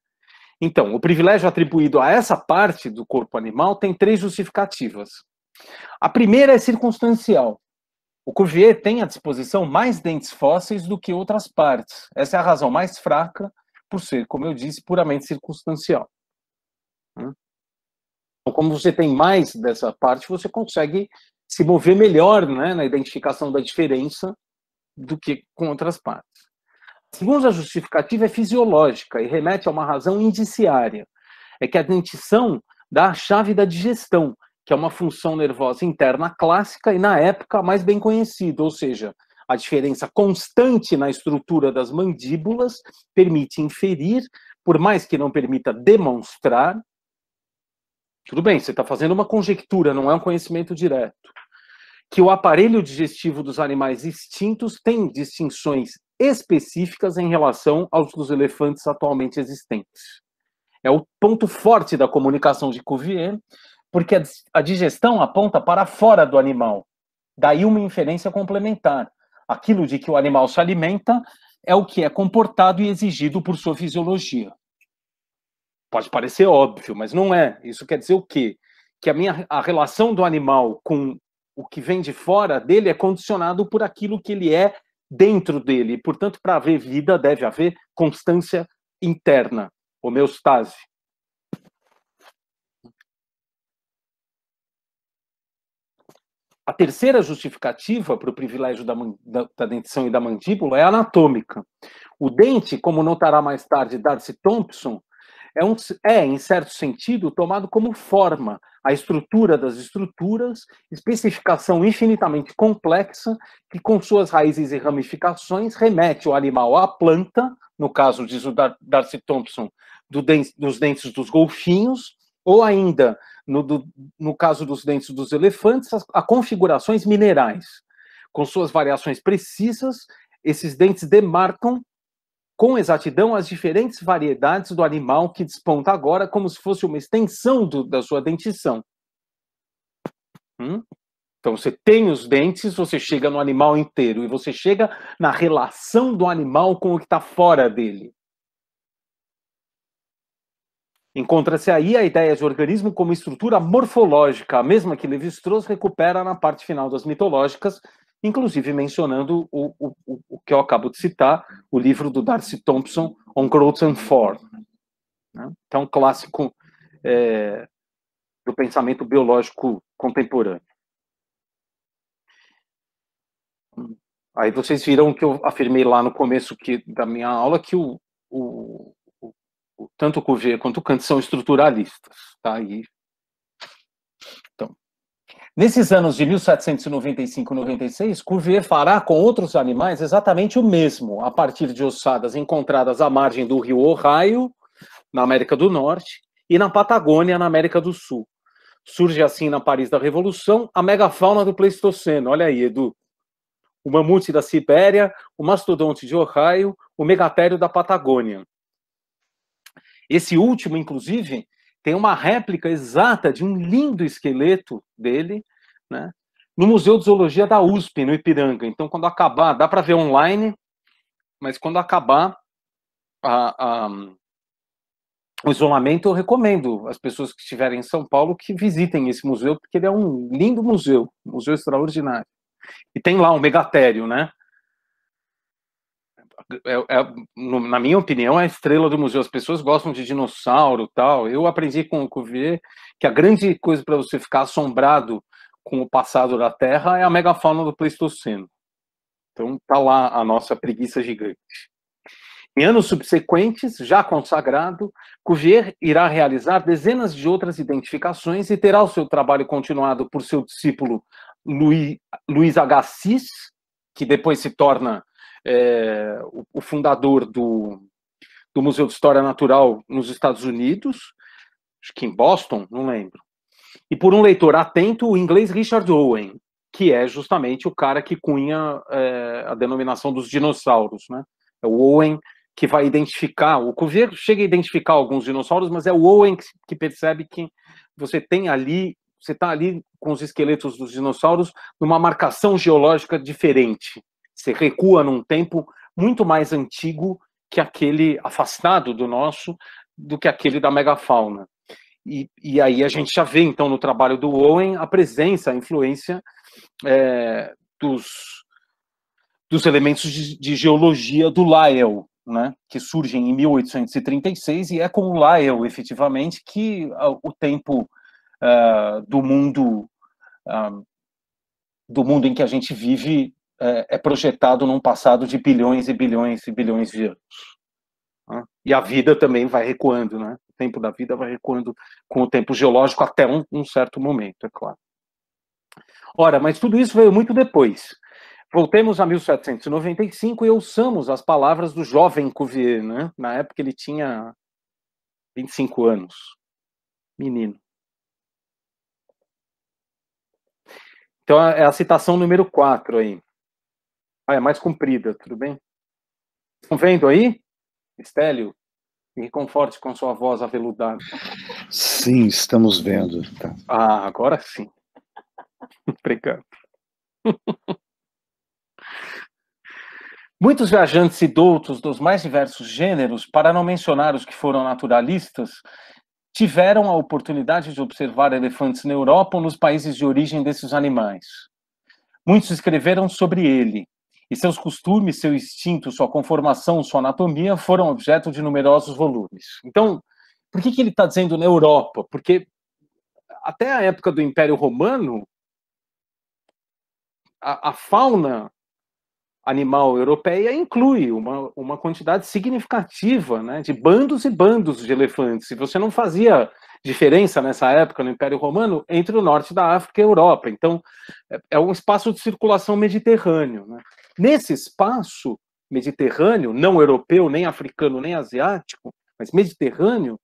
Então, o privilégio atribuído a essa parte do corpo animal tem três justificativas. A primeira é circunstancial. O Cuvier tem à disposição mais dentes fósseis do que outras partes. Essa é a razão mais fraca, por ser, como eu disse, puramente circunstancial. Hum? Então, como você tem mais dessa parte, você consegue se mover melhor né, na identificação da diferença do que com outras partes. A segunda justificativa é fisiológica e remete a uma razão indiciária. É que a dentição dá a chave da digestão, que é uma função nervosa interna clássica e, na época, mais bem conhecida, ou seja, a diferença constante na estrutura das mandíbulas permite inferir, por mais que não permita demonstrar. Tudo bem, você está fazendo uma conjectura, não é um conhecimento direto. Que o aparelho digestivo dos animais extintos tem distinções específicas em relação aos dos elefantes atualmente existentes. É o ponto forte da comunicação de Cuvier, porque a digestão aponta para fora do animal. Daí uma inferência complementar. Aquilo de que o animal se alimenta é o que é comportado e exigido por sua fisiologia. Pode parecer óbvio, mas não é. Isso quer dizer o quê? Que a minha a relação do animal com o que vem de fora dele é condicionado por aquilo que ele é dentro dele. Portanto, para haver vida, deve haver constância interna, homeostase. A terceira justificativa para o privilégio da, da, da, dentição e da mandíbula é anatômica. O dente, como notará mais tarde Darcy Thompson, é, um, é, em certo sentido, tomado como forma, a estrutura das estruturas, especificação infinitamente complexa, que com suas raízes e ramificações remete o animal à planta, no caso, diz o Darcy Thompson, do dos dentes dos golfinhos, ou ainda, no, do, no caso dos dentes dos elefantes, a, a configurações minerais. Com suas variações precisas, esses dentes demarcam com exatidão as diferentes variedades do animal que desponta agora como se fosse uma extensão do, da sua dentição. Hum? Então você tem os dentes, você chega no animal inteiro e você chega na relação do animal com o que está fora dele. Encontra-se aí a ideia de organismo como estrutura morfológica, a mesma que Levi-Strauss recupera na parte final das mitológicas, inclusive mencionando o, o, o, que eu acabo de citar, o livro do Darcy Thompson, On Growth and Form. Né? Então, um clássico é, do pensamento biológico contemporâneo. Aí vocês viram que eu afirmei lá no começo que, da minha aula que o, o tanto o Cuvier quanto o Kant são estruturalistas. Tá? E, então, nesses anos de 1795-96, Cuvier fará com outros animais exatamente o mesmo, a partir de ossadas encontradas à margem do rio Ohio, na América do Norte, e na Patagônia, na América do Sul. Surge assim na Paris da Revolução a megafauna do Pleistoceno. Olha aí, Edu. O mamute da Sibéria, o mastodonte de Ohio, o megatério da Patagônia. Esse último, inclusive, tem uma réplica exata de um lindo esqueleto dele, né? No Museu de Zoologia da USP, no Ipiranga. Então, quando acabar, dá para ver online, mas quando acabar a, a, o isolamento, eu recomendo as pessoas que estiverem em São Paulo que visitem esse museu, porque ele é um lindo museu, um museu extraordinário. E tem lá um megatério, né? é, é, no, na minha opinião, é a estrela do museu. As pessoas gostam de dinossauro tal. Eu aprendi com o Cuvier que a grande coisa para você ficar assombrado com o passado da Terra é a megafauna do Pleistoceno. Então está lá a nossa preguiça gigante. Em anos subsequentes, já consagrado, Cuvier irá realizar dezenas de outras identificações e terá o seu trabalho continuado por seu discípulo Luiz Agassiz, que depois se torna é, o, o, fundador do, do Museu de História Natural nos Estados Unidos, acho que em Boston, não lembro. E por um leitor atento, o inglês Richard Owen, que é justamente o cara que cunha é, a denominação dos dinossauros, né? É o Owen que vai identificar, o Cuvier chega a identificar alguns dinossauros, mas é o Owen que percebe que você tem ali, você está ali com os esqueletos dos dinossauros numa marcação geológica diferente se recua num tempo muito mais antigo que aquele afastado do nosso, do que aquele da megafauna. E, e aí a gente já vê, então, no trabalho do Owen, a presença, a influência é, dos, dos elementos de, de geologia do Lyell, né, que surgem em 1836, e é com o Lyell, efetivamente, que o tempo uh, do mundo uh, do mundo em que a gente vive é, é, projetado num passado de bilhões e bilhões e bilhões de anos. Tá? E a vida também vai recuando, né? O tempo da vida vai recuando com o tempo geológico até um, um certo momento, é claro. Ora, mas tudo isso veio muito depois. Voltemos a 1795 e ouçamos as palavras do jovem Cuvier, né? Na época ele tinha 25 anos. Menino. Então é a citação número 4 aí. Ah, é mais comprida, tudo bem? Estão vendo aí? Estélio, me reconforte com sua voz aveludada. Sim, estamos vendo. Tá. Ah, agora sim. Obrigado. Muitos viajantes e doutos dos mais diversos gêneros, para não mencionar os que foram naturalistas, tiveram a oportunidade de observar elefantes na Europa ou nos países de origem desses animais. Muitos escreveram sobre ele, e seus costumes, seu instinto, sua conformação, sua anatomia foram objeto de numerosos volumes. Então, por que, que ele está dizendo na Europa? Porque até a época do Império Romano, a, a fauna animal europeia inclui uma, uma quantidade significativa né, de bandos e bandos de elefantes. Se você não fazia diferença nessa época no Império Romano entre o norte da África e a Europa. Então, é, é um espaço de circulação mediterrâneo. Né? Nesse espaço mediterrâneo, não europeu, nem africano, nem asiático, mas mediterrâneo,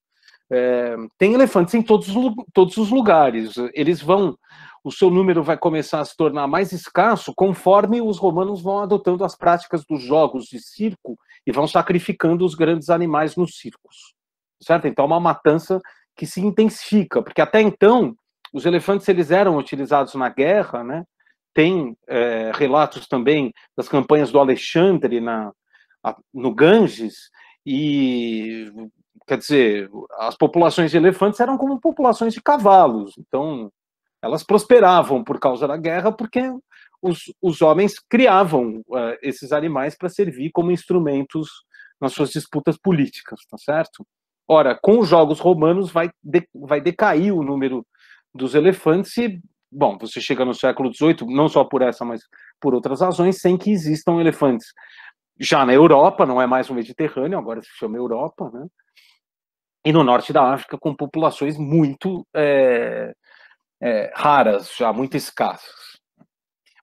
é, tem elefantes em todos, todos os lugares. Eles vão, o seu número vai começar a se tornar mais escasso conforme os romanos vão adotando as práticas dos jogos de circo e vão sacrificando os grandes animais nos circos. Certo? Então, uma matança que se intensifica, porque até então os elefantes eles eram utilizados na guerra, né? Tem é, relatos também das campanhas do Alexandre na, a, no Ganges e quer dizer as populações de elefantes eram como populações de cavalos, então elas prosperavam por causa da guerra porque os, os homens criavam uh, esses animais para servir como instrumentos nas suas disputas políticas, tá certo? Ora, com os jogos romanos vai, de, vai decair o número dos elefantes e, bom, você chega no século XVIII, não só por essa, mas por outras razões, sem que existam elefantes. Já na Europa, não é mais o Mediterrâneo, agora se chama Europa, né? E no norte da África, com populações muito é, é, raras, já muito escassas.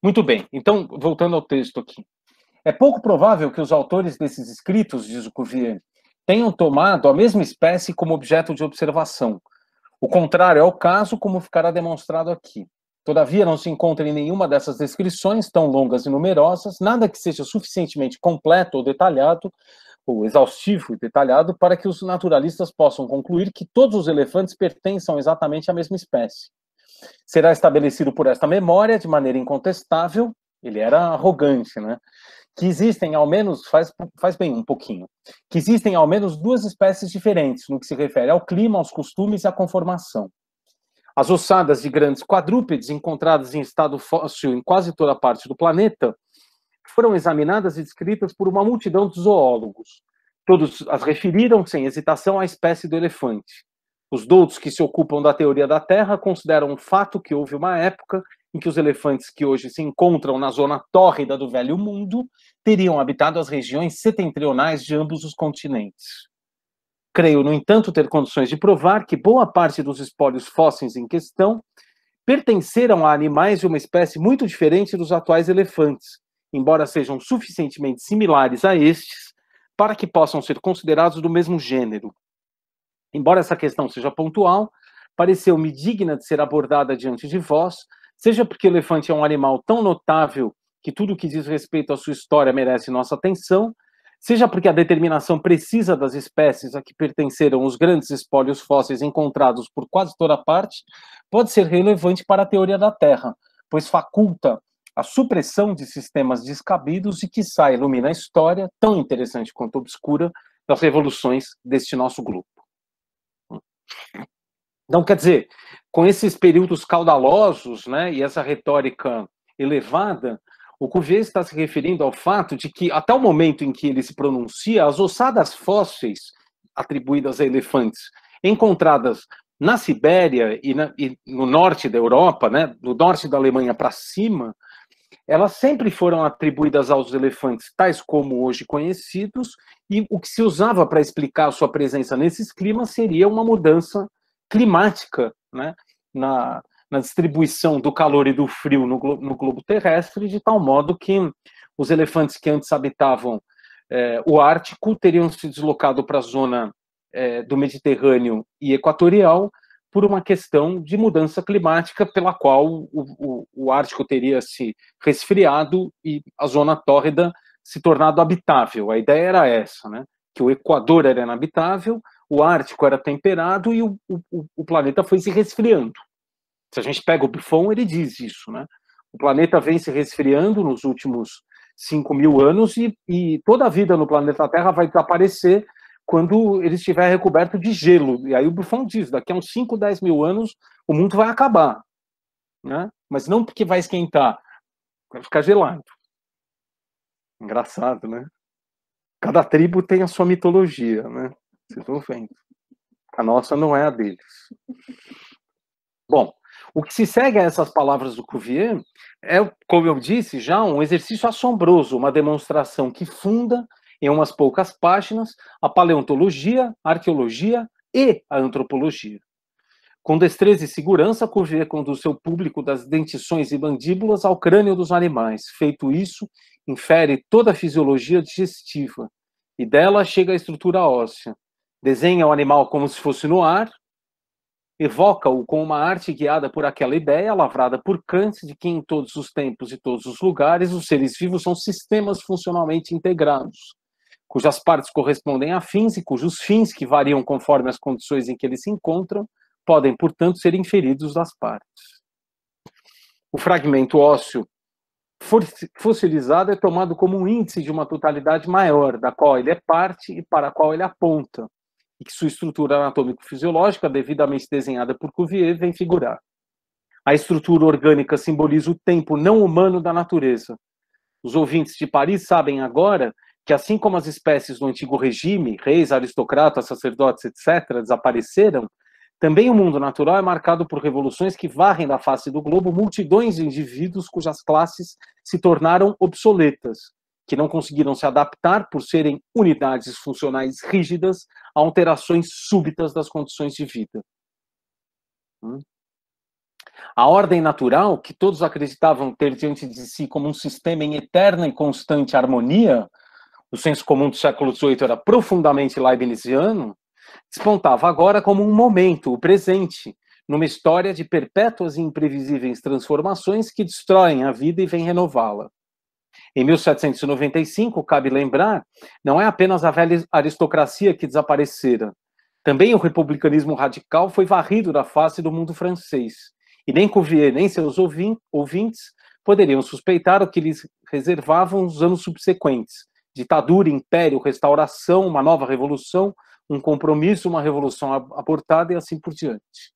Muito bem, então, voltando ao texto aqui. É pouco provável que os autores desses escritos, diz o Cuvier, tenham tomado a mesma espécie como objeto de observação. O contrário é o caso, como ficará demonstrado aqui. Todavia, não se encontra em nenhuma dessas descrições, tão longas e numerosas, nada que seja suficientemente completo ou detalhado, ou exaustivo e detalhado, para que os naturalistas possam concluir que todos os elefantes pertençam exatamente à mesma espécie. Será estabelecido por esta memória, de maneira incontestável, ele era arrogante, né? que existem ao menos, faz, faz bem um pouquinho, que existem ao menos duas espécies diferentes no que se refere ao clima, aos costumes e à conformação. As ossadas de grandes quadrúpedes encontradas em estado fóssil em quase toda a parte do planeta foram examinadas e descritas por uma multidão de zoólogos. Todos as referiram sem hesitação à espécie do elefante. Os doutos que se ocupam da teoria da Terra consideram um fato que houve uma época em que os elefantes que hoje se encontram na zona tórrida do Velho Mundo teriam habitado as regiões setentrionais de ambos os continentes. Creio, no entanto, ter condições de provar que boa parte dos espólios fósseis em questão pertenceram a animais de uma espécie muito diferente dos atuais elefantes, embora sejam suficientemente similares a estes para que possam ser considerados do mesmo gênero. Embora essa questão seja pontual, pareceu-me digna de ser abordada diante de vós, Seja porque o elefante é um animal tão notável que tudo que diz respeito à sua história merece nossa atenção, seja porque a determinação precisa das espécies a que pertenceram os grandes espólios fósseis encontrados por quase toda a parte, pode ser relevante para a teoria da Terra, pois faculta a supressão de sistemas descabidos e, que quiçá, ilumina a história, tão interessante quanto obscura, das revoluções deste nosso grupo. Então, quer dizer, com esses períodos caudalosos né, e essa retórica elevada, o Cuvier está se referindo ao fato de que, até o momento em que ele se pronuncia, as ossadas fósseis atribuídas a elefantes, encontradas na Sibéria e, na, e no norte da Europa, né, do norte da Alemanha para cima, elas sempre foram atribuídas aos elefantes, tais como hoje conhecidos, e o que se usava para explicar a sua presença nesses climas seria uma mudança climática, né? Na, na distribuição do calor e do frio no, globo, no globo terrestre, de tal modo que os elefantes que antes habitavam eh, o Ártico teriam se deslocado para a zona eh, do Mediterrâneo e Equatorial por uma questão de mudança climática, pela qual o, o, o Ártico teria se resfriado e a zona tórrida se tornado habitável. A ideia era essa, né? que o Equador era inabitável, o Ártico era temperado e o, o, o planeta foi se resfriando. Se a gente pega o Buffon, ele diz isso, né? O planeta vem se resfriando nos últimos 5 mil anos e, e, toda a vida no planeta Terra vai desaparecer quando ele estiver recoberto de gelo. E aí o Buffon diz, daqui a uns 5, 10 mil anos o mundo vai acabar. Né? Mas não porque vai esquentar, vai ficar gelado. Engraçado, né? Cada tribo tem a sua mitologia, né? Vocês estão vendo. A nossa não é a deles. Bom, o que se segue a essas palavras do Cuvier é, como eu disse, já um exercício assombroso, uma demonstração que funda, em umas poucas páginas, a paleontologia, a arqueologia e a antropologia. Com destreza e segurança, Cuvier conduz seu público das dentições e mandíbulas ao crânio dos animais. Feito isso, infere toda a fisiologia digestiva e dela chega à estrutura óssea desenha o animal como se fosse no ar, evoca-o com uma arte guiada por aquela ideia, lavrada por Kant, de que em todos os tempos e todos os lugares os seres vivos são sistemas funcionalmente integrados, cujas partes correspondem a fins e cujos fins, que variam conforme as condições em que eles se encontram, podem, portanto, ser inferidos das partes. O fragmento ósseo fossilizado é tomado como um índice de uma totalidade maior, da qual ele é parte e para a qual ele aponta, e que sua estrutura anatômico-fisiológica, devidamente desenhada por Cuvier, vem figurar. A estrutura orgânica simboliza o tempo não humano da natureza. Os ouvintes de Paris sabem agora que, assim como as espécies do antigo regime, reis, aristocratas, sacerdotes, etc., desapareceram, também o mundo natural é marcado por revoluções que varrem da face do globo multidões de indivíduos cujas classes se tornaram obsoletas que não conseguiram se adaptar por serem unidades funcionais rígidas a alterações súbitas das condições de vida. Hum? A ordem natural, que todos acreditavam ter diante de si como um sistema em eterna e constante harmonia, o senso comum do século XVIII era profundamente leibniziano, despontava agora como um momento, o presente, numa história de perpétuas e imprevisíveis transformações que destroem a vida e vêm renová-la. Em 1795, cabe lembrar, não é apenas a velha aristocracia que desaparecera. Também o republicanismo radical foi varrido da face do mundo francês. E nem Cuvier nem seus ouvintes poderiam suspeitar o que lhes reservavam os anos subsequentes: ditadura, império, restauração, uma nova revolução, um compromisso, uma revolução abortada e assim por diante.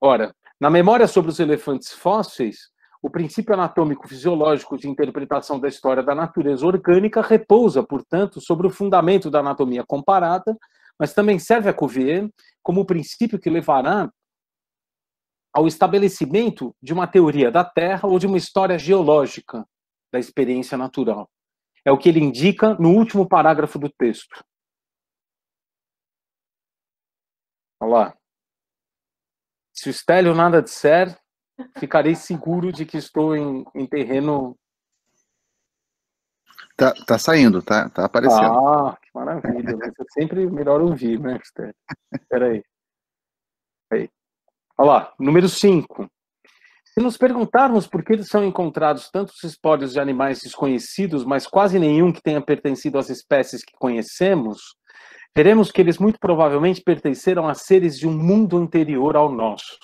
Ora, na memória sobre os elefantes fósseis, o princípio anatômico-fisiológico de interpretação da história da natureza orgânica repousa, portanto, sobre o fundamento da anatomia comparada, mas também serve a Cuvier como o princípio que levará ao estabelecimento de uma teoria da Terra ou de uma história geológica da experiência natural. É o que ele indica no último parágrafo do texto. Olha lá. Se o Estélio nada disser, ficarei seguro de que estou em, em terreno. Tá, tá saindo, tá, tá aparecendo. Ah, que maravilha. É sempre melhor ouvir, né, Esther? Peraí. Aí. Olha lá, número 5. Se nos perguntarmos por que são encontrados tantos espólios de animais desconhecidos, mas quase nenhum que tenha pertencido às espécies que conhecemos, veremos que eles muito provavelmente pertenceram a seres de um mundo anterior ao nosso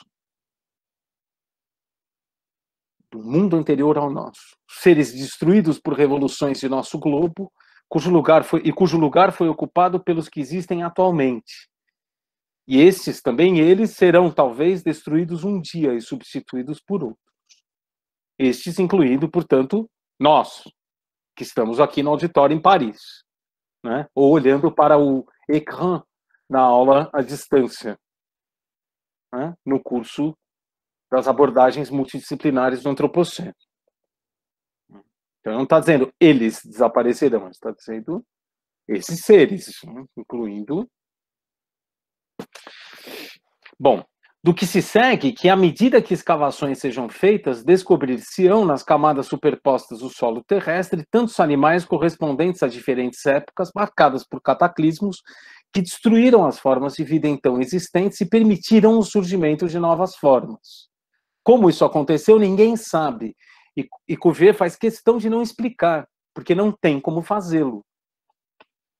do mundo anterior ao nosso, seres destruídos por revoluções de nosso globo, cujo lugar foi e cujo lugar foi ocupado pelos que existem atualmente. E estes também eles serão talvez destruídos um dia e substituídos por outros. Estes incluindo, portanto, nós, que estamos aqui no auditório em Paris, né? Ou olhando para o ecrã na aula à distância, né? no curso das abordagens multidisciplinares do antropoceno. Então, não está dizendo eles desaparecerão, está dizendo esses seres, né, incluindo. Bom, do que se segue que, à medida que escavações sejam feitas, descobrir-se-ão nas camadas superpostas do solo terrestre tantos animais correspondentes a diferentes épocas marcadas por cataclismos que destruíram as formas de vida então existentes e permitiram o surgimento de novas formas. Como isso aconteceu, ninguém sabe. E, e Cuvier faz questão de não explicar, porque não tem como fazê-lo.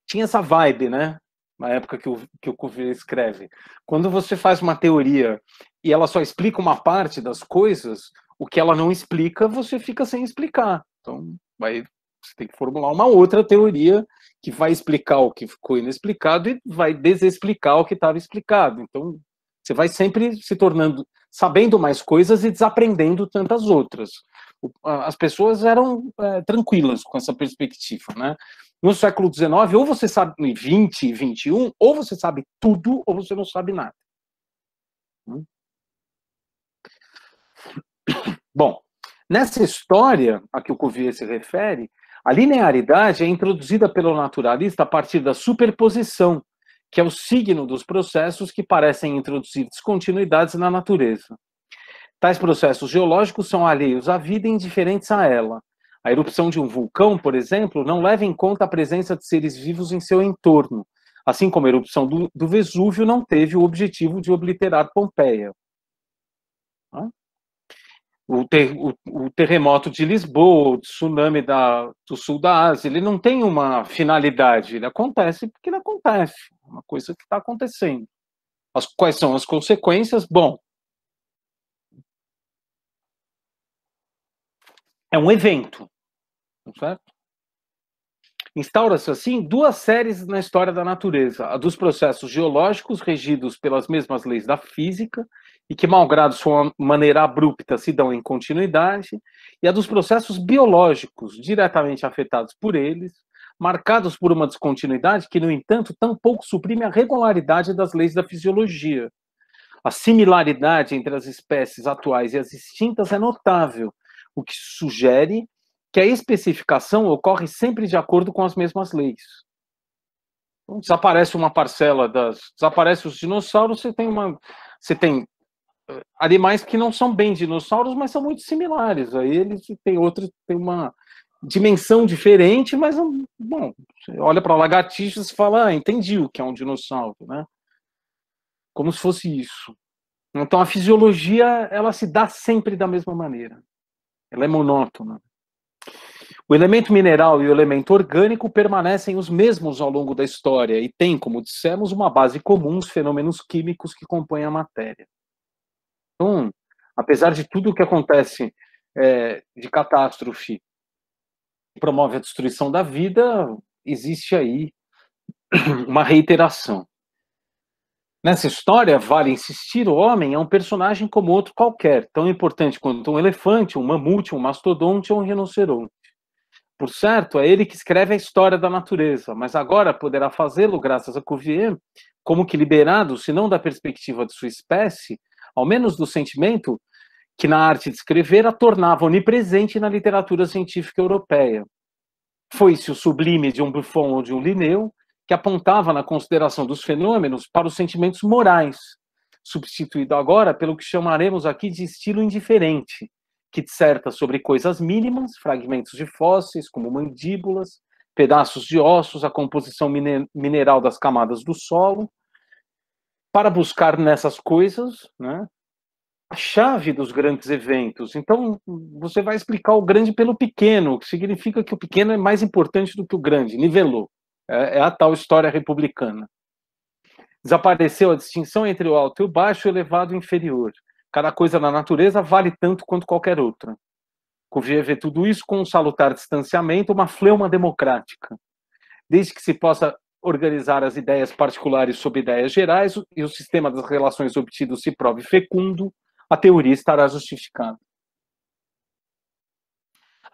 Tinha essa vibe, né? Na época que o, que o Cuvier escreve. Quando você faz uma teoria e ela só explica uma parte das coisas, o que ela não explica, você fica sem explicar. Então, vai, você tem que formular uma outra teoria que vai explicar o que ficou inexplicado e vai desexplicar o que estava explicado. Então, você vai sempre se tornando, sabendo mais coisas e desaprendendo tantas outras. As pessoas eram é, tranquilas com essa perspectiva, né? No século XIX, ou você sabe, no 20 e 21, ou você sabe tudo, ou você não sabe nada. Hum? Bom, nessa história a que o Cuvier se refere, a linearidade é introduzida pelo naturalista a partir da superposição que é o signo dos processos que parecem introduzir descontinuidades na natureza. Tais processos geológicos são alheios à vida e indiferentes a ela. A erupção de um vulcão, por exemplo, não leva em conta a presença de seres vivos em seu entorno, assim como a erupção do, do Vesúvio não teve o objetivo de obliterar Pompeia o, ter, o, o, terremoto de Lisboa, o tsunami da, do sul da Ásia, ele não tem uma finalidade, ele acontece porque ele acontece, é uma coisa que está acontecendo. As, quais são as consequências? Bom, é um evento, tá certo? Instaura-se assim duas séries na história da natureza: a dos processos geológicos regidos pelas mesmas leis da física e que, malgrado sua maneira abrupta, se dão em continuidade, e a dos processos biológicos diretamente afetados por eles, marcados por uma descontinuidade que, no entanto, tampouco suprime a regularidade das leis da fisiologia. A similaridade entre as espécies atuais e as extintas é notável, o que sugere que a especificação ocorre sempre de acordo com as mesmas leis. Então, desaparece uma parcela das. Desaparece os dinossauros, você tem uma. Você tem animais que não são bem dinossauros, mas são muito similares a eles tem outro tem uma dimensão diferente, mas hum, bom, olha para lagartixas e fala, ah, entendi o que é um dinossauro, né? Como se fosse isso. Então a fisiologia ela se dá sempre da mesma maneira. Ela é monótona. O elemento mineral e o elemento orgânico permanecem os mesmos ao longo da história e têm, como dissemos, uma base comum os fenômenos químicos que compõem a matéria. Então, apesar de tudo o que acontece é, de catástrofe que promove a destruição da vida, existe aí uma reiteração. Nessa história, vale insistir, o homem é um personagem como outro qualquer, tão importante quanto um elefante, um mamute, um mastodonte ou um rinoceronte. Por certo, é ele que escreve a história da natureza, mas agora poderá fazê-lo graças a Cuvier, como que liberado, se não da perspectiva de sua espécie, ao menos do sentimento, que na arte de escrever a tornava onipresente na literatura científica europeia. Foi-se o sublime de um Buffon ou de um Linneu, que apontava na consideração dos fenômenos para os sentimentos morais, substituído agora pelo que chamaremos aqui de estilo indiferente, que disserta sobre coisas mínimas, fragmentos de fósseis, como mandíbulas, pedaços de ossos, a composição mineral das camadas do solo, para buscar nessas coisas né, a chave dos grandes eventos. Então, você vai explicar o grande pelo pequeno, o que significa que o pequeno é mais importante do que o grande, nivelou. É, é a tal história republicana. Desapareceu a distinção entre o alto e o baixo, o elevado e o inferior. Cada coisa na natureza vale tanto quanto qualquer outra. Conviver tudo isso com um salutar distanciamento, uma fleuma democrática. Desde que se possa organizar as ideias particulares sob ideias gerais e o sistema das relações obtido se prove fecundo, a teoria estará justificada.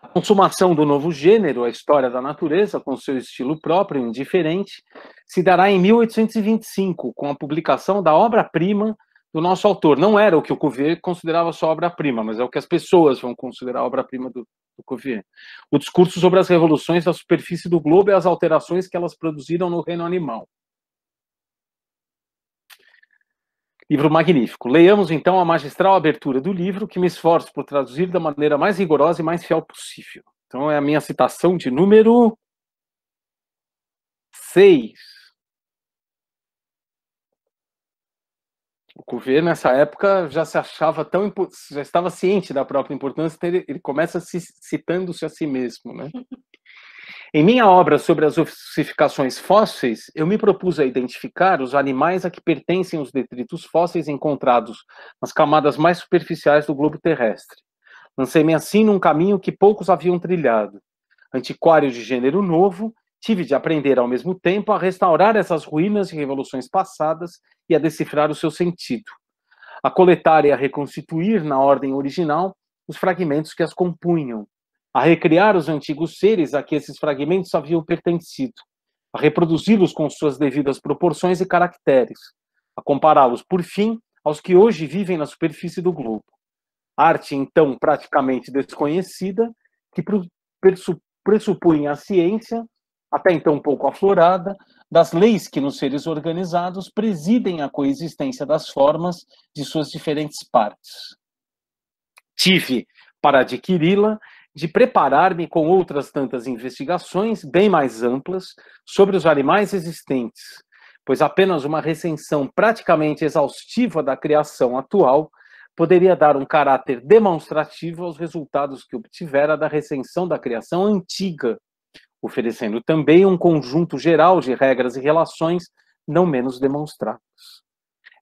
A consumação do novo gênero, a história da natureza, com seu estilo próprio e indiferente, se dará em 1825, com a publicação da obra-prima do nosso autor. Não era o que o Cuvier considerava sua obra-prima, mas é o que as pessoas vão considerar obra-prima do, do Cuvier. O discurso sobre as revoluções da superfície do globo e as alterações que elas produziram no reino animal. Livro magnífico. Leiamos então a magistral abertura do livro, que me esforço por traduzir da maneira mais rigorosa e mais fiel possível. Então é a minha citação de número 6. o Cuvier, nessa época, já se achava tão já estava ciente da própria importância, então ele, ele começa citando-se a si mesmo. Né? Em minha obra sobre as ossificações fósseis, eu me propus a identificar os animais a que pertencem os detritos fósseis encontrados nas camadas mais superficiais do globo terrestre. Lancei-me assim num caminho que poucos haviam trilhado. Antiquário de gênero novo, Tive de aprender ao mesmo tempo a restaurar essas ruínas de revoluções passadas e a decifrar o seu sentido, a coletar e a reconstituir na ordem original os fragmentos que as compunham, a recriar os antigos seres a que esses fragmentos haviam pertencido, a reproduzi-los com suas devidas proporções e caracteres, a compará-los, por fim, aos que hoje vivem na superfície do globo. Arte, então, praticamente desconhecida, que pressupunha a ciência até então pouco aflorada, das leis que nos seres organizados presidem a coexistência das formas de suas diferentes partes. Tive, para adquiri-la, de preparar-me com outras tantas investigações bem mais amplas sobre os animais existentes, pois apenas uma recensão praticamente exaustiva da criação atual poderia dar um caráter demonstrativo aos resultados que obtivera da recensão da criação antiga, oferecendo também um conjunto geral de regras e relações não menos demonstradas.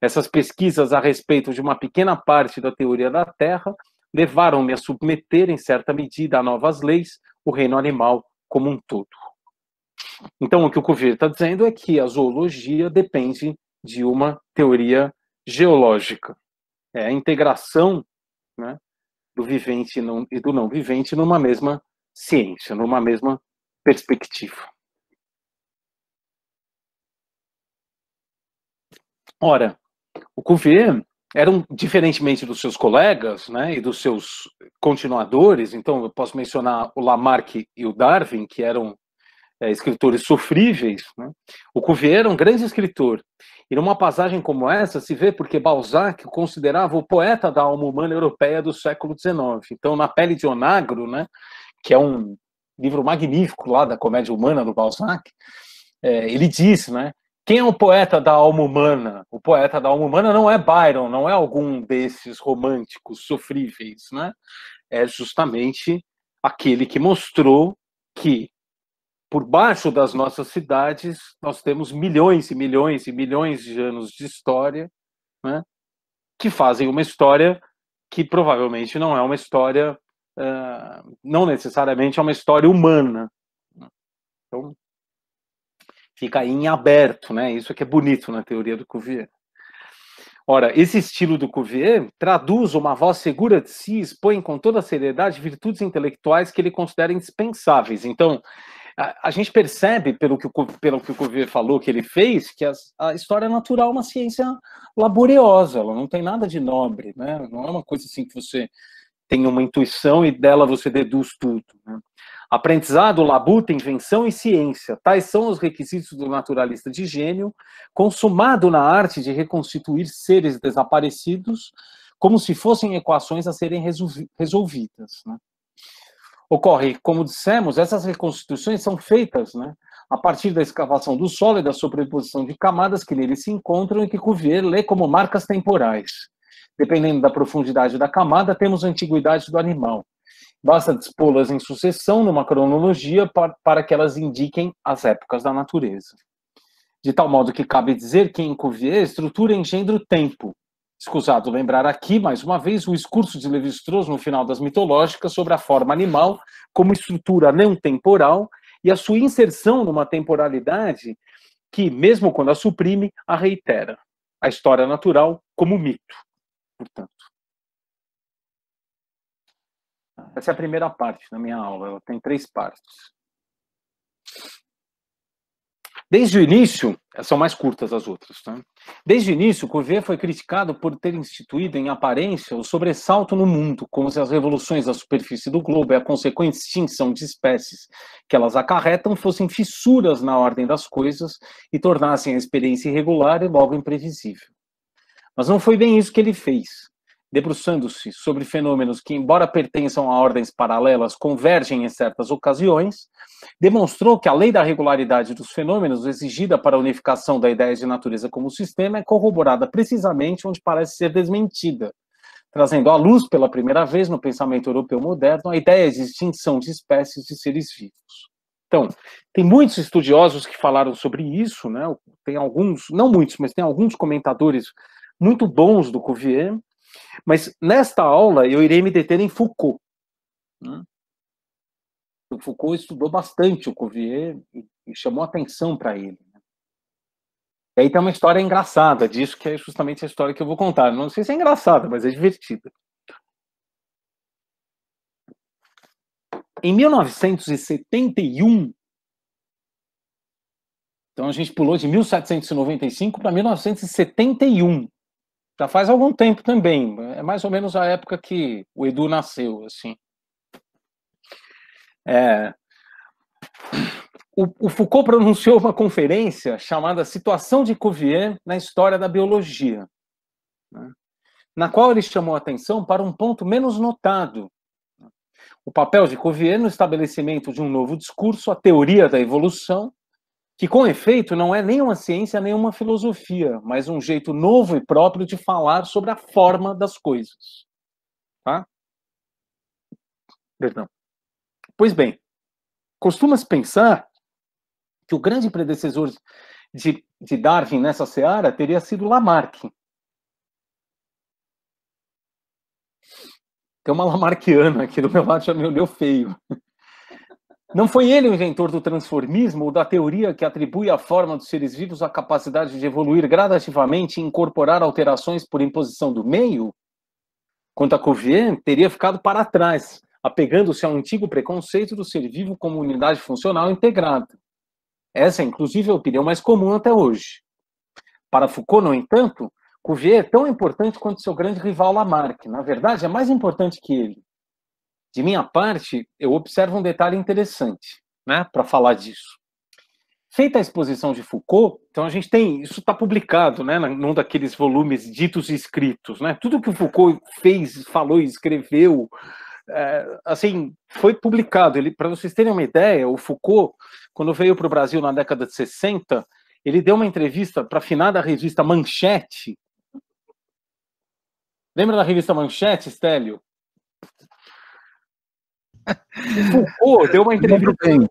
Essas pesquisas a respeito de uma pequena parte da teoria da Terra levaram-me a submeter, em certa medida, a novas leis o reino animal como um todo. Então, o que o Cuvier está dizendo é que a zoologia depende de uma teoria geológica. É a integração né, do vivente e do não vivente numa mesma ciência, numa mesma perspectiva. Ora, o Cuvier era um, diferentemente dos seus colegas né, e dos seus continuadores, então eu posso mencionar o Lamarck e o Darwin, que eram é, escritores sofríveis, né? o Cuvier era um grande escritor. E numa passagem como essa se vê porque Balzac o considerava o poeta da alma humana europeia do século XIX. Então, na pele de Onagro, né, que é um livro magnífico lá da Comédia Humana do Balzac, é, ele diz, né? Quem é o poeta da alma humana? O poeta da alma humana não é Byron, não é algum desses românticos sofríveis, né? É justamente aquele que mostrou que por baixo das nossas cidades nós temos milhões e milhões e milhões de anos de história, né? Que fazem uma história que provavelmente não é uma história ah, não necessariamente é uma história humana. Então, fica aí em aberto, né? Isso é que é bonito na teoria do Cuvier. Ora, esse estilo do Cuvier traduz uma voz segura de si, expõe com toda a seriedade virtudes intelectuais que ele considera indispensáveis. Então, a, a gente percebe, pelo que, o, pelo que o Cuvier falou, que ele fez, que a história natural é uma ciência laboriosa, ela não tem nada de nobre, né? não é uma coisa assim que você tem uma intuição e dela você deduz tudo. Né? Aprendizado, labuta, invenção e ciência. Tais são os requisitos do naturalista de gênio, consumado na arte de reconstituir seres desaparecidos como se fossem equações a serem resolvidas. Né? Ocorre, como dissemos, essas reconstituições são feitas né, a partir da escavação do solo e da sobreposição de camadas que nele se encontram e que Cuvier lê como marcas temporais. Dependendo da profundidade da camada, temos a antiguidade do animal. Basta dispô-las em sucessão numa cronologia para que elas indiquem as épocas da natureza. De tal modo que cabe dizer que em Cuvier, estrutura engendra o tempo. Escusado lembrar aqui, mais uma vez, o discurso de Levi-Strauss no final das mitológicas sobre a forma animal como estrutura não temporal e a sua inserção numa temporalidade que, mesmo quando a suprime, a reitera. A história natural como mito portanto. Ah, é. Essa é a primeira parte da minha aula, ela tem três partes. Desde o início, são mais curtas as outras, tá? Desde o início, Cuvier foi criticado por ter instituído em aparência o sobressalto no mundo, como se as revoluções da superfície do globo e a consequente extinção de espécies que elas acarretam fossem fissuras na ordem das coisas e tornassem a experiência irregular e logo imprevisível. Mas não foi bem isso que ele fez. Debruçando-se sobre fenômenos que, embora pertençam a ordens paralelas, convergem em certas ocasiões, demonstrou que a lei da regularidade dos fenômenos exigida para a unificação da ideia de natureza como sistema é corroborada precisamente onde parece ser desmentida, trazendo à luz pela primeira vez no pensamento europeu moderno a ideia de extinção de espécies de seres vivos. Então, tem muitos estudiosos que falaram sobre isso, né? Tem alguns, não muitos, mas tem alguns comentadores muito bons do Cuvier, mas nesta aula eu irei me deter em Foucault. Né? O Foucault estudou bastante o Cuvier e, e chamou atenção para ele. Né? E aí tem uma história engraçada disso, que é justamente a história que eu vou contar. Não sei se é engraçada, mas é divertida. Em 1971, então a gente pulou de 1795 para 1971. Já faz algum tempo também, é mais ou menos a época que o Edu nasceu, assim. É... O, o Foucault pronunciou uma conferência chamada Situação de Cuvier na História da Biologia, né? na qual ele chamou atenção para um ponto menos notado. O papel de Cuvier no estabelecimento de um novo discurso, a teoria da evolução, que com efeito não é nem uma ciência nem uma filosofia, mas um jeito novo e próprio de falar sobre a forma das coisas. Tá? Perdão. Pois bem, costuma se pensar que o grande predecessor de, de Darwin nessa seara teria sido Lamarck. Tem uma Lamarquiana aqui do meu lado, já me olhou feio. Não foi ele o inventor do transformismo ou da teoria que atribui à forma dos seres vivos a capacidade de evoluir gradativamente e incorporar alterações por imposição do meio? Quanto a Cuvier, teria ficado para trás, apegando-se ao antigo preconceito do ser vivo como unidade funcional integrada. Essa é, inclusive, a opinião mais comum até hoje. Para Foucault, no entanto, Cuvier é tão importante quanto seu grande rival Lamarck. Na verdade, é mais importante que ele. De minha parte, eu observo um detalhe interessante né, para falar disso. Feita a exposição de Foucault, então a gente tem, isso está publicado né, num daqueles volumes ditos e escritos. Né, tudo que o Foucault fez, falou e escreveu, é, assim, foi publicado. Ele, Para vocês terem uma ideia, o Foucault, quando veio para o Brasil na década de 60, ele deu uma entrevista para a finada revista Manchete. Lembra da revista Manchete, Stélio? Foucault deu uma entrevista.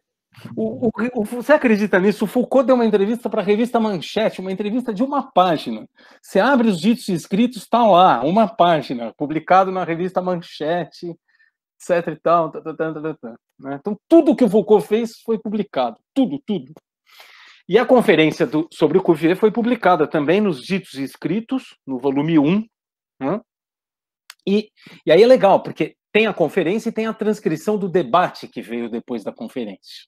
O, o, o, você acredita nisso? O Foucault deu uma entrevista para a revista Manchete, uma entrevista de uma página. Você abre os ditos escritos, está lá, uma página, publicado na revista Manchete, etc. e tal. Tá tá tá, tá, tá, tá, né? Então, tudo que o Foucault fez foi publicado, tudo, tudo. E a conferência do, sobre o Cuvier foi publicada também nos ditos escritos, no volume 1. Né? E, e aí é legal, porque tem a conferência e tem a transcrição do debate que veio depois da conferência.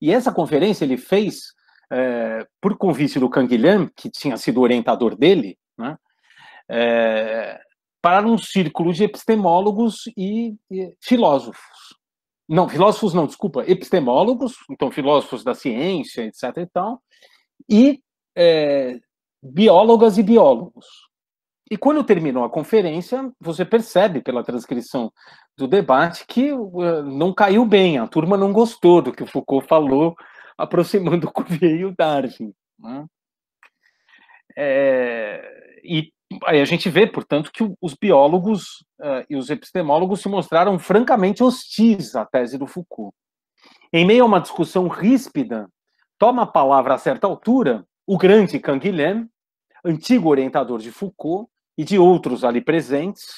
E essa conferência ele fez é, por convite do Canguilhem, que tinha sido orientador dele, né, é, para um círculo de epistemólogos e, e filósofos. Não, filósofos não, desculpa, epistemólogos, então filósofos da ciência, etc. e tal, e é, biólogas e biólogos. E quando terminou a conferência, você percebe pela transcrição do debate que uh, não caiu bem, a turma não gostou do que o Foucault falou, aproximando o Cuvier e o Darwin. Né? É, e aí a gente vê, portanto, que os biólogos uh, e os epistemólogos se mostraram francamente hostis à tese do Foucault. Em meio a uma discussão ríspida, toma a palavra a certa altura o grande Canguilhem, antigo orientador de Foucault, e de outros ali presentes,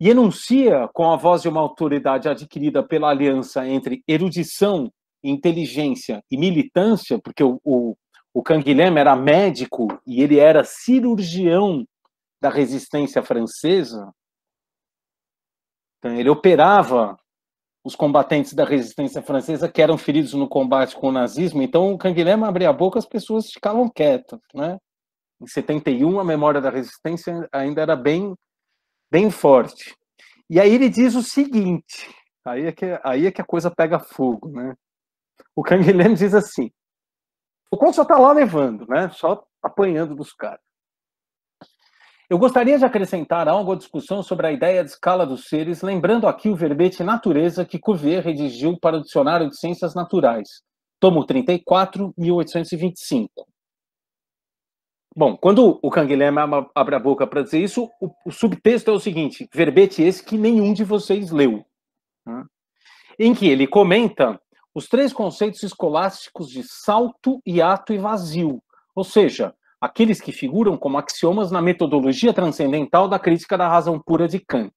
e enuncia com a voz de uma autoridade adquirida pela aliança entre erudição, inteligência e militância, porque o, o, o Canguilhem era médico e ele era cirurgião da resistência francesa, então, ele operava os combatentes da resistência francesa que eram feridos no combate com o nazismo, então o Canguilhem abria a boca, as pessoas ficavam quietas, né? em 71, a memória da resistência ainda era bem, bem forte. E aí ele diz o seguinte, aí é que, aí é que a coisa pega fogo, né? O Canguilhem diz assim, o Conde só está lá levando, né? Só apanhando dos caras. Eu gostaria de acrescentar algo à discussão sobre a ideia de escala dos seres, lembrando aqui o verbete natureza que Cuvier redigiu para o Dicionário de Ciências Naturais, tomo 34, 1825. Bom, quando o Canguilhem abre a boca para dizer isso, o, o, subtexto é o seguinte: verbete esse que nenhum de vocês leu, né? em que ele comenta os três conceitos escolásticos de salto, hiato e vazio, ou seja, aqueles que figuram como axiomas na metodologia transcendental da crítica da razão pura de Kant.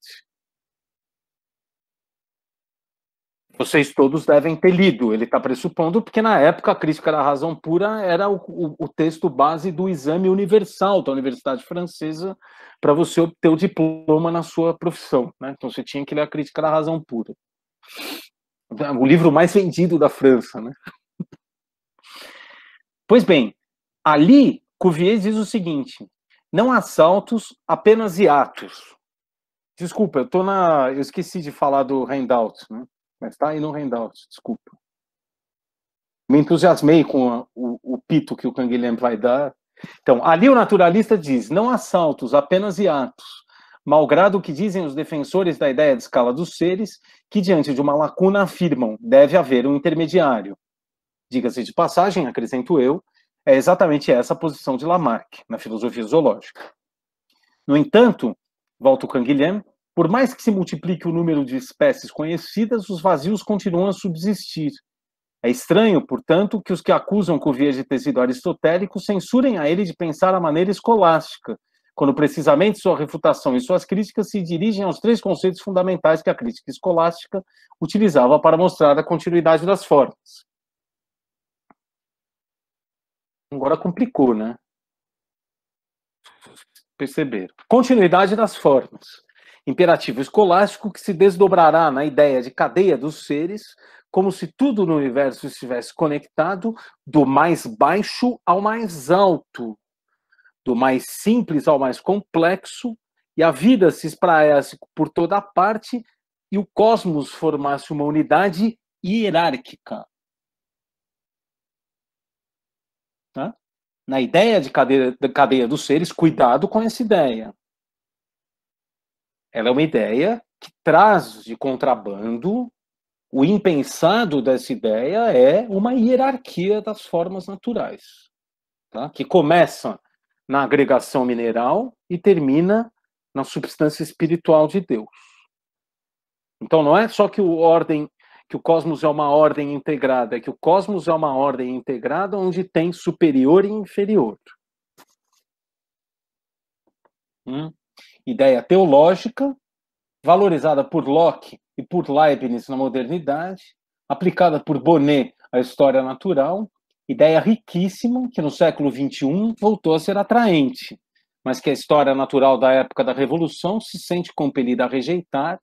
vocês todos devem ter lido. Ele está pressupondo, porque na época a crítica da razão pura era o, o, o texto base do exame universal da Universidade Francesa para você obter o diploma na sua profissão. Né? Então você tinha que ler a crítica da razão pura. O livro mais vendido da França. Né? Pois bem, ali Cuvier diz o seguinte: não há saltos, apenas hiatos. Desculpa, eu tô na. Eu esqueci de falar do handout, né? mas está aí no handout, desculpa. Me entusiasmei com a, o, o, pito que o Canguilhem vai dar. Então, ali o naturalista diz: não assaltos, apenas hiatos, malgrado o que dizem os defensores da ideia de escala dos seres, que diante de uma lacuna afirmam deve haver um intermediário. Diga-se de passagem, acrescento eu, é exatamente essa a posição de Lamarck na filosofia zoológica. No entanto, volta o Canguilhem, por mais que se multiplique o número de espécies conhecidas, os vazios continuam a subsistir. É estranho, portanto, que os que acusam Cuvier de ter sido aristotélico censurem a ele de pensar a maneira escolástica, quando precisamente sua refutação e suas críticas se dirigem aos três conceitos fundamentais que a crítica escolástica utilizava para mostrar a continuidade das formas. Agora complicou, né? Perceberam. Continuidade das formas. Imperativo escolástico que se desdobrará na ideia de cadeia dos seres, como se tudo no universo estivesse conectado do mais baixo ao mais alto, do mais simples ao mais complexo, e a vida se espraiasse por toda a parte e o cosmos formasse uma unidade hierárquica. Tá? Na ideia de cadeia, de cadeia dos seres, cuidado com essa ideia. Ela é uma ideia que traz de contrabando o impensado dessa ideia é uma hierarquia das formas naturais, tá? que começa na agregação mineral e termina na substância espiritual de Deus. Então não é só que o ordem que o cosmos é uma ordem integrada, é que o cosmos é uma ordem integrada onde tem superior e inferior. Hum? ideia teológica, valorizada por Locke e por Leibniz na modernidade, aplicada por Bonnet à história natural, ideia riquíssima que no século XXI voltou a ser atraente, mas que a história natural da época da Revolução se sente compelida a rejeitar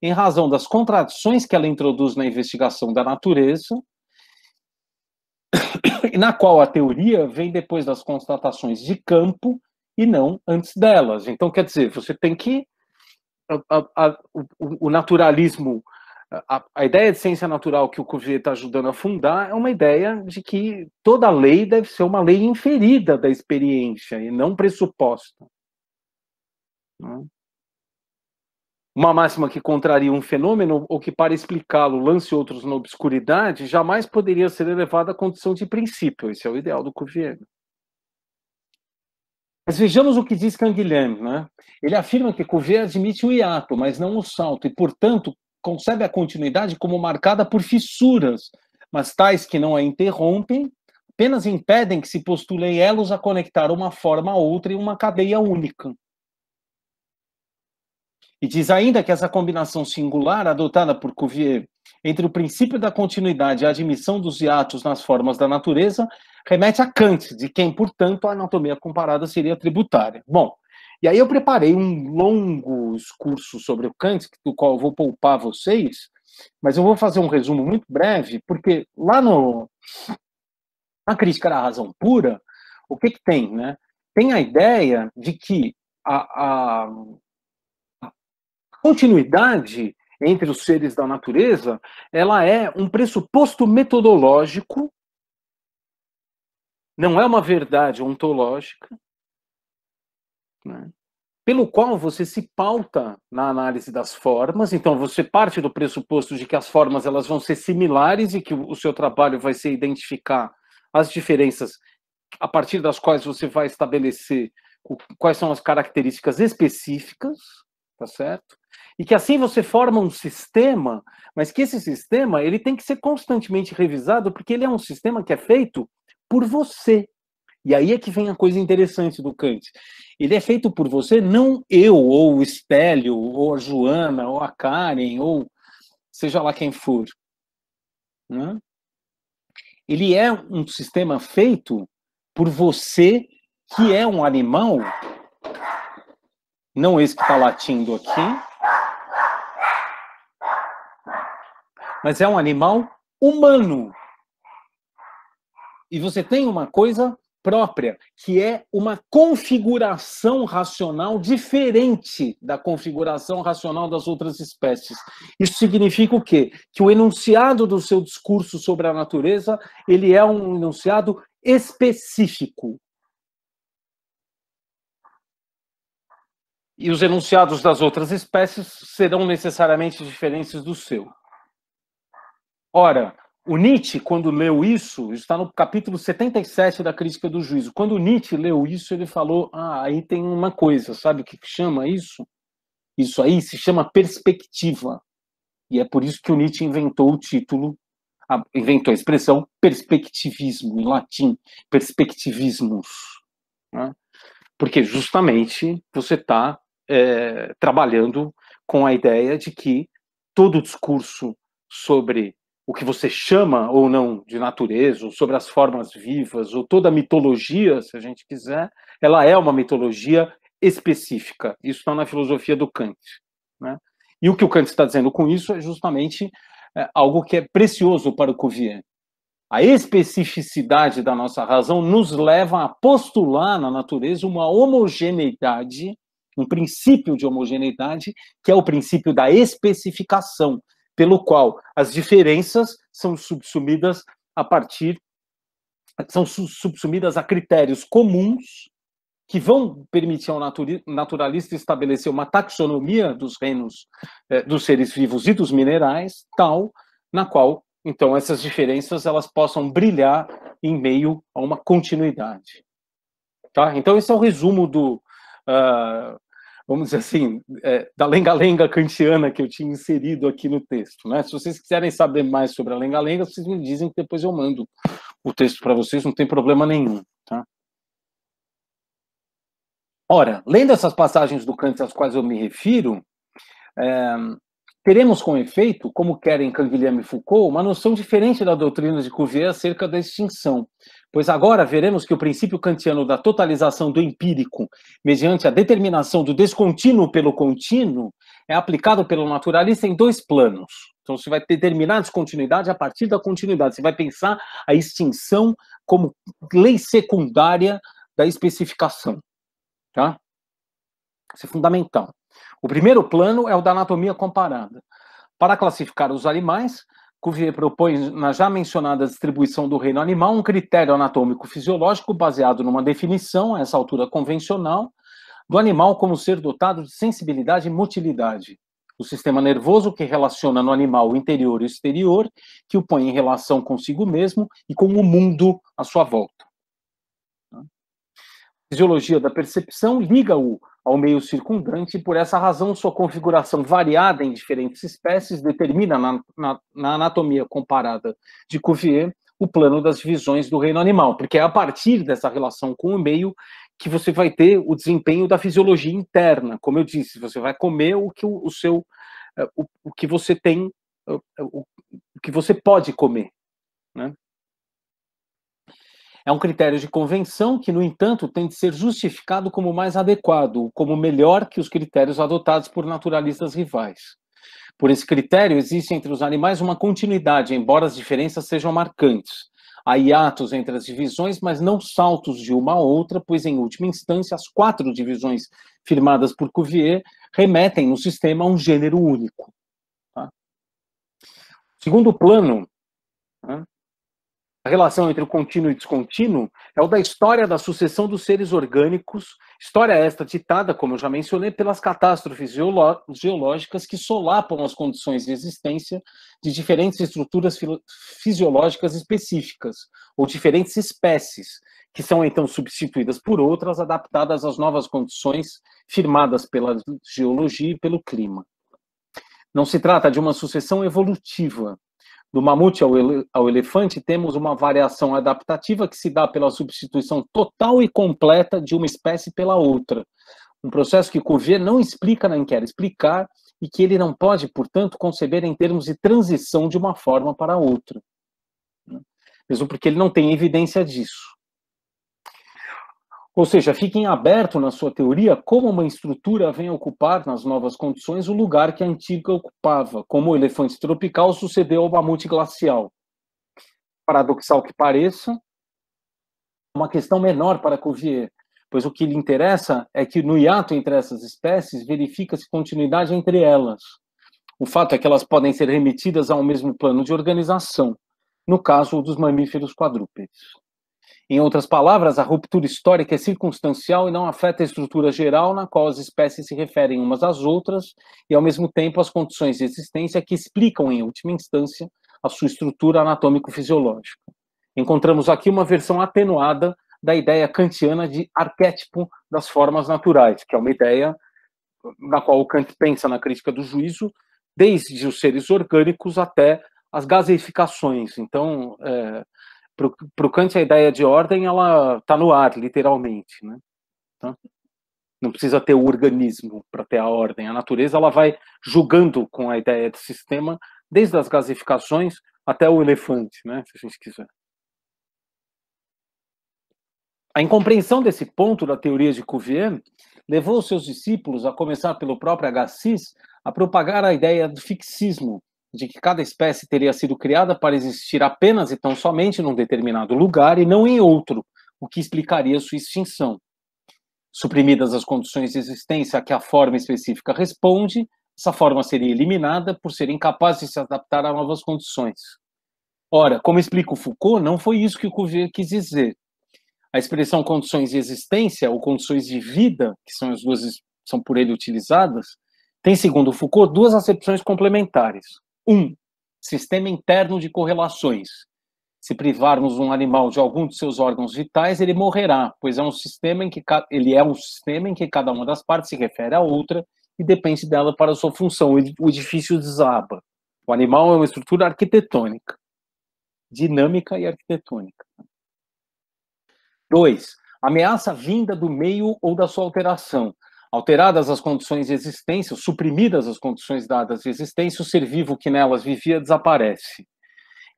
em razão das contradições que ela introduz na investigação da natureza, na qual a teoria vem depois das constatações de campo e não antes delas. Então, quer dizer, você tem que. A, a, a, o, o, naturalismo, a, ideia de ciência natural que o Cuvier está ajudando a fundar é uma ideia de que toda lei deve ser uma lei inferida da experiência e não pressuposta. Né? Uma máxima que contraria um fenômeno ou que, para explicá-lo, lance outros na obscuridade, jamais poderia ser elevada à condição de princípio. Esse é o ideal do Cuvier. Mas vejamos o que diz Canguilhem. Né? Ele afirma que Cuvier admite o hiato, mas não o salto, e, portanto, concebe a continuidade como marcada por fissuras, mas tais que não a interrompem, apenas impedem que se postulem elos a conectar uma forma a outra em uma cadeia única. E diz ainda que essa combinação singular adotada por Cuvier entre o princípio da continuidade e a admissão dos hiatos nas formas da natureza remete a Kant, de quem, portanto, a anatomia comparada seria tributária. Bom, e aí eu preparei um longo discurso sobre o Kant, do qual eu vou poupar vocês, mas eu vou fazer um resumo muito breve, porque lá no na crítica da razão pura, o que, que tem, né? Tem a ideia de que a, a continuidade entre os seres da natureza, ela é um pressuposto metodológico não é uma verdade ontológica, né? pelo qual você se pauta na análise das formas. Então você parte do pressuposto de que as formas elas vão ser similares e que o seu trabalho vai ser identificar as diferenças a partir das quais você vai estabelecer quais são as características específicas, tá certo? E que assim você forma um sistema, mas que esse sistema ele tem que ser constantemente revisado porque ele é um sistema que é feito por você. E aí é que vem a coisa interessante do Kant. Ele é feito por você, não eu, ou o Estélio, ou a Joana, ou a Karen, ou seja lá quem for. Né? Ele é um sistema feito por você, que é um animal, não esse que está latindo aqui, mas é um animal humano e você tem uma coisa própria, que é uma configuração racional diferente da configuração racional das outras espécies. Isso significa o quê? Que o enunciado do seu discurso sobre a natureza, ele é um enunciado específico. E os enunciados das outras espécies serão necessariamente diferentes do seu. Ora, o Nietzsche, quando leu isso, está no capítulo 77 da Crítica do Juízo. Quando Nietzsche leu isso, ele falou: Ah, aí tem uma coisa, sabe o que chama isso? Isso aí se chama perspectiva. E é por isso que o Nietzsche inventou o título, inventou a expressão perspectivismo, em latim, perspectivismus. Né? Porque justamente você está é, trabalhando com a ideia de que todo discurso sobre o que você chama ou não de natureza, ou sobre as formas vivas, ou toda a mitologia, se a gente quiser, ela é uma mitologia específica. Isso está na filosofia do Kant. Né? E o que o Kant está dizendo com isso é justamente é, algo que é precioso para o Cuvier. A especificidade da nossa razão nos leva a postular na natureza uma homogeneidade, um princípio de homogeneidade, que é o princípio da especificação, pelo qual as diferenças são subsumidas a partir são subsumidas a critérios comuns que vão permitir ao naturalista estabelecer uma taxonomia dos reinos eh, dos seres vivos e dos minerais, tal na qual então essas diferenças elas possam brilhar em meio a uma continuidade. Tá? Então esse é o resumo do uh, vamos dizer assim, é, da lenga-lenga kantiana que eu tinha inserido aqui no texto. Né? Se vocês quiserem saber mais sobre a lenga-lenga, vocês me dizem que depois eu mando o texto para vocês, não tem problema nenhum. Tá? Ora, lendo essas passagens do Kant às quais eu me refiro, é, teremos com efeito, como querem Canguilhem e Foucault, uma noção diferente da doutrina de Cuvier acerca da extinção, Pois agora veremos que o princípio kantiano da totalização do empírico, mediante a determinação do descontínuo pelo contínuo, é aplicado pelo naturalista em dois planos. Então, você vai determinar a descontinuidade a partir da continuidade. Você vai pensar a extinção como lei secundária da especificação. Tá? Isso é fundamental. O primeiro plano é o da anatomia comparada. Para classificar os animais, Cuvier propõe na já mencionada distribuição do reino animal um critério anatômico fisiológico baseado numa definição, a essa altura convencional, do animal como ser dotado de sensibilidade e motilidade. O sistema nervoso que relaciona no animal o interior e o exterior, que o põe em relação consigo mesmo e com o mundo à sua volta. A tá? fisiologia da percepção liga-o ao meio circundante, e por essa razão sua configuração variada em diferentes espécies determina na, na, na, anatomia comparada de Cuvier o plano das divisões do reino animal, porque é a partir dessa relação com o meio que você vai ter o desempenho da fisiologia interna, como eu disse, você vai comer o que o, o seu eh, o, o, que você tem eh, o, o que você pode comer, né? É um critério de convenção que, no entanto, tem de ser justificado como mais adequado, como melhor que os critérios adotados por naturalistas rivais. Por esse critério, existe entre os animais uma continuidade, embora as diferenças sejam marcantes. Há hiatos entre as divisões, mas não saltos de uma a outra, pois, em última instância, as quatro divisões firmadas por Cuvier remetem no sistema a um gênero único. Tá? Segundo plano, né, a relação entre o contínuo e descontínuo é o da história da sucessão dos seres orgânicos, história esta ditada, como eu já mencionei, pelas catástrofes geológicas que solapam as condições de existência de diferentes estruturas fisiológicas específicas, ou diferentes espécies, que são então substituídas por outras adaptadas às novas condições firmadas pela geologia e pelo clima. Não se trata de uma sucessão evolutiva, do mamute ao, ele, ao elefante, temos uma variação adaptativa que se dá pela substituição total e completa de uma espécie pela outra. Um processo que Cuvier não explica nem quer explicar e que ele não pode, portanto, conceber em termos de transição de uma forma para outra. Né? Mesmo porque ele não tem evidência disso. Ou seja, fica em aberto na sua teoria como uma estrutura vem ocupar nas novas condições o lugar que a antiga ocupava, como o elefante tropical sucedeu ao mamute glacial. Paradoxal que pareça, uma questão menor para Cuvier, pois o que lhe interessa é que no hiato entre essas espécies verifica-se continuidade entre elas. O fato é que elas podem ser remetidas ao mesmo plano de organização, no caso dos mamíferos quadrúpedes. Em outras palavras, a ruptura histórica é circunstancial e não afeta a estrutura geral na qual as espécies se referem umas às outras e, ao mesmo tempo, as condições de existência que explicam, em última instância, a sua estrutura anatômico-fisiológica. Encontramos aqui uma versão atenuada da ideia kantiana de arquétipo das formas naturais, que é uma ideia na qual o Kant pensa na crítica do juízo, desde os seres orgânicos até as gaseificações. Então, é, para o Kant, a ideia de ordem ela está no ar, literalmente. Né? Então, não precisa ter o organismo para ter a ordem. A natureza ela vai julgando com a ideia de sistema, desde as gasificações até o elefante, né? se a gente quiser. A incompreensão desse ponto da teoria de Cuvier levou seus discípulos, a começar pelo próprio Agassiz, a propagar a ideia do fixismo, de que cada espécie teria sido criada para existir apenas e tão somente num determinado lugar e não em outro, o que explicaria sua extinção. Suprimidas as condições de existência a que a forma específica responde, essa forma seria eliminada por ser incapaz de se adaptar a novas condições. Ora, como explica o Foucault, não foi isso que o Cuvier quis dizer. A expressão condições de existência ou condições de vida, que são as duas são por ele utilizadas, tem, segundo Foucault, duas acepções complementares. Um, sistema interno de correlações. Se privarmos um animal de algum de seus órgãos vitais, ele morrerá, pois é um sistema em que ele é um sistema em que cada uma das partes se refere à outra e depende dela para sua função. O edifício desaba. O animal é uma estrutura arquitetônica, dinâmica e arquitetônica. Dois, ameaça vinda do meio ou da sua alteração. Alteradas as condições de existência, suprimidas as condições dadas de existência, o ser vivo que nelas vivia desaparece.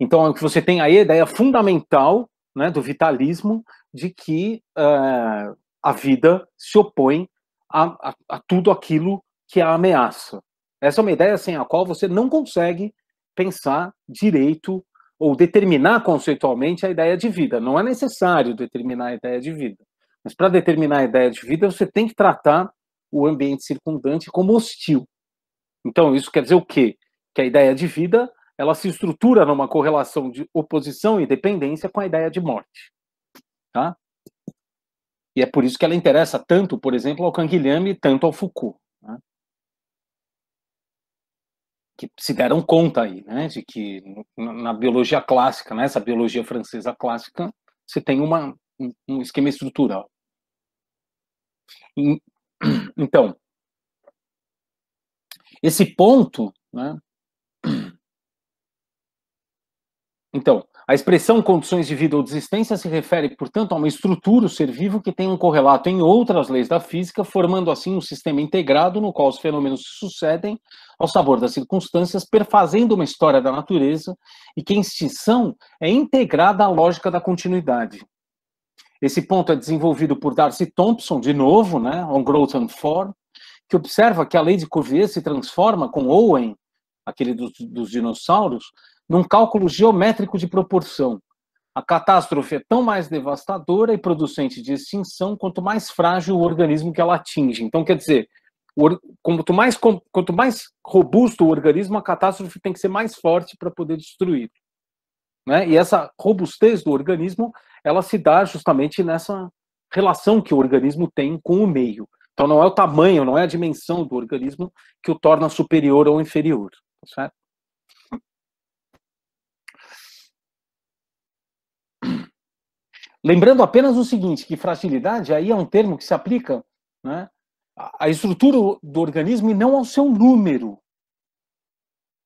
Então, é o que você tem aí é a ideia fundamental né, do vitalismo de que uh, a vida se opõe a, a, a, tudo aquilo que é a ameaça. Essa é uma ideia sem assim, a qual você não consegue pensar direito ou determinar conceitualmente a ideia de vida. Não é necessário determinar a ideia de vida. Mas para determinar a ideia de vida, você tem que tratar o ambiente circundante como hostil. Então, isso quer dizer o quê? Que a ideia de vida ela se estrutura numa correlação de oposição e dependência com a ideia de morte. Tá? E é por isso que ela interessa tanto, por exemplo, ao Canguilhame e tanto ao Foucault. Né? Que se deram conta aí, né, de que na biologia clássica, nessa né, biologia francesa clássica, você tem uma, um esquema estrutural. Então, esse ponto, né? Então, a expressão condições de vida ou de existência se refere, portanto, a uma estrutura, o ser vivo, que tem um correlato em outras leis da física, formando assim um sistema integrado no qual os fenômenos se sucedem ao sabor das circunstâncias, perfazendo uma história da natureza e que a extinção é integrada à lógica da continuidade. Esse ponto é desenvolvido por Darcy Thompson, de novo, né, on Growth and Form, que observa que a lei de Cuvier se transforma com Owen, aquele dos, dos dinossauros, num cálculo geométrico de proporção. A catástrofe é tão mais devastadora e producente de extinção quanto mais frágil o organismo que ela atinge. Então, quer dizer, quanto mais, quanto mais robusto o organismo, a catástrofe tem que ser mais forte para poder destruir. Né? E essa robustez do organismo ela se dá justamente nessa relação que o organismo tem com o meio. Então não é o tamanho, não é a dimensão do organismo que o torna superior ou inferior, tá certo? Lembrando apenas o seguinte, que fragilidade aí é um termo que se aplica né, à estrutura do organismo e não ao seu número.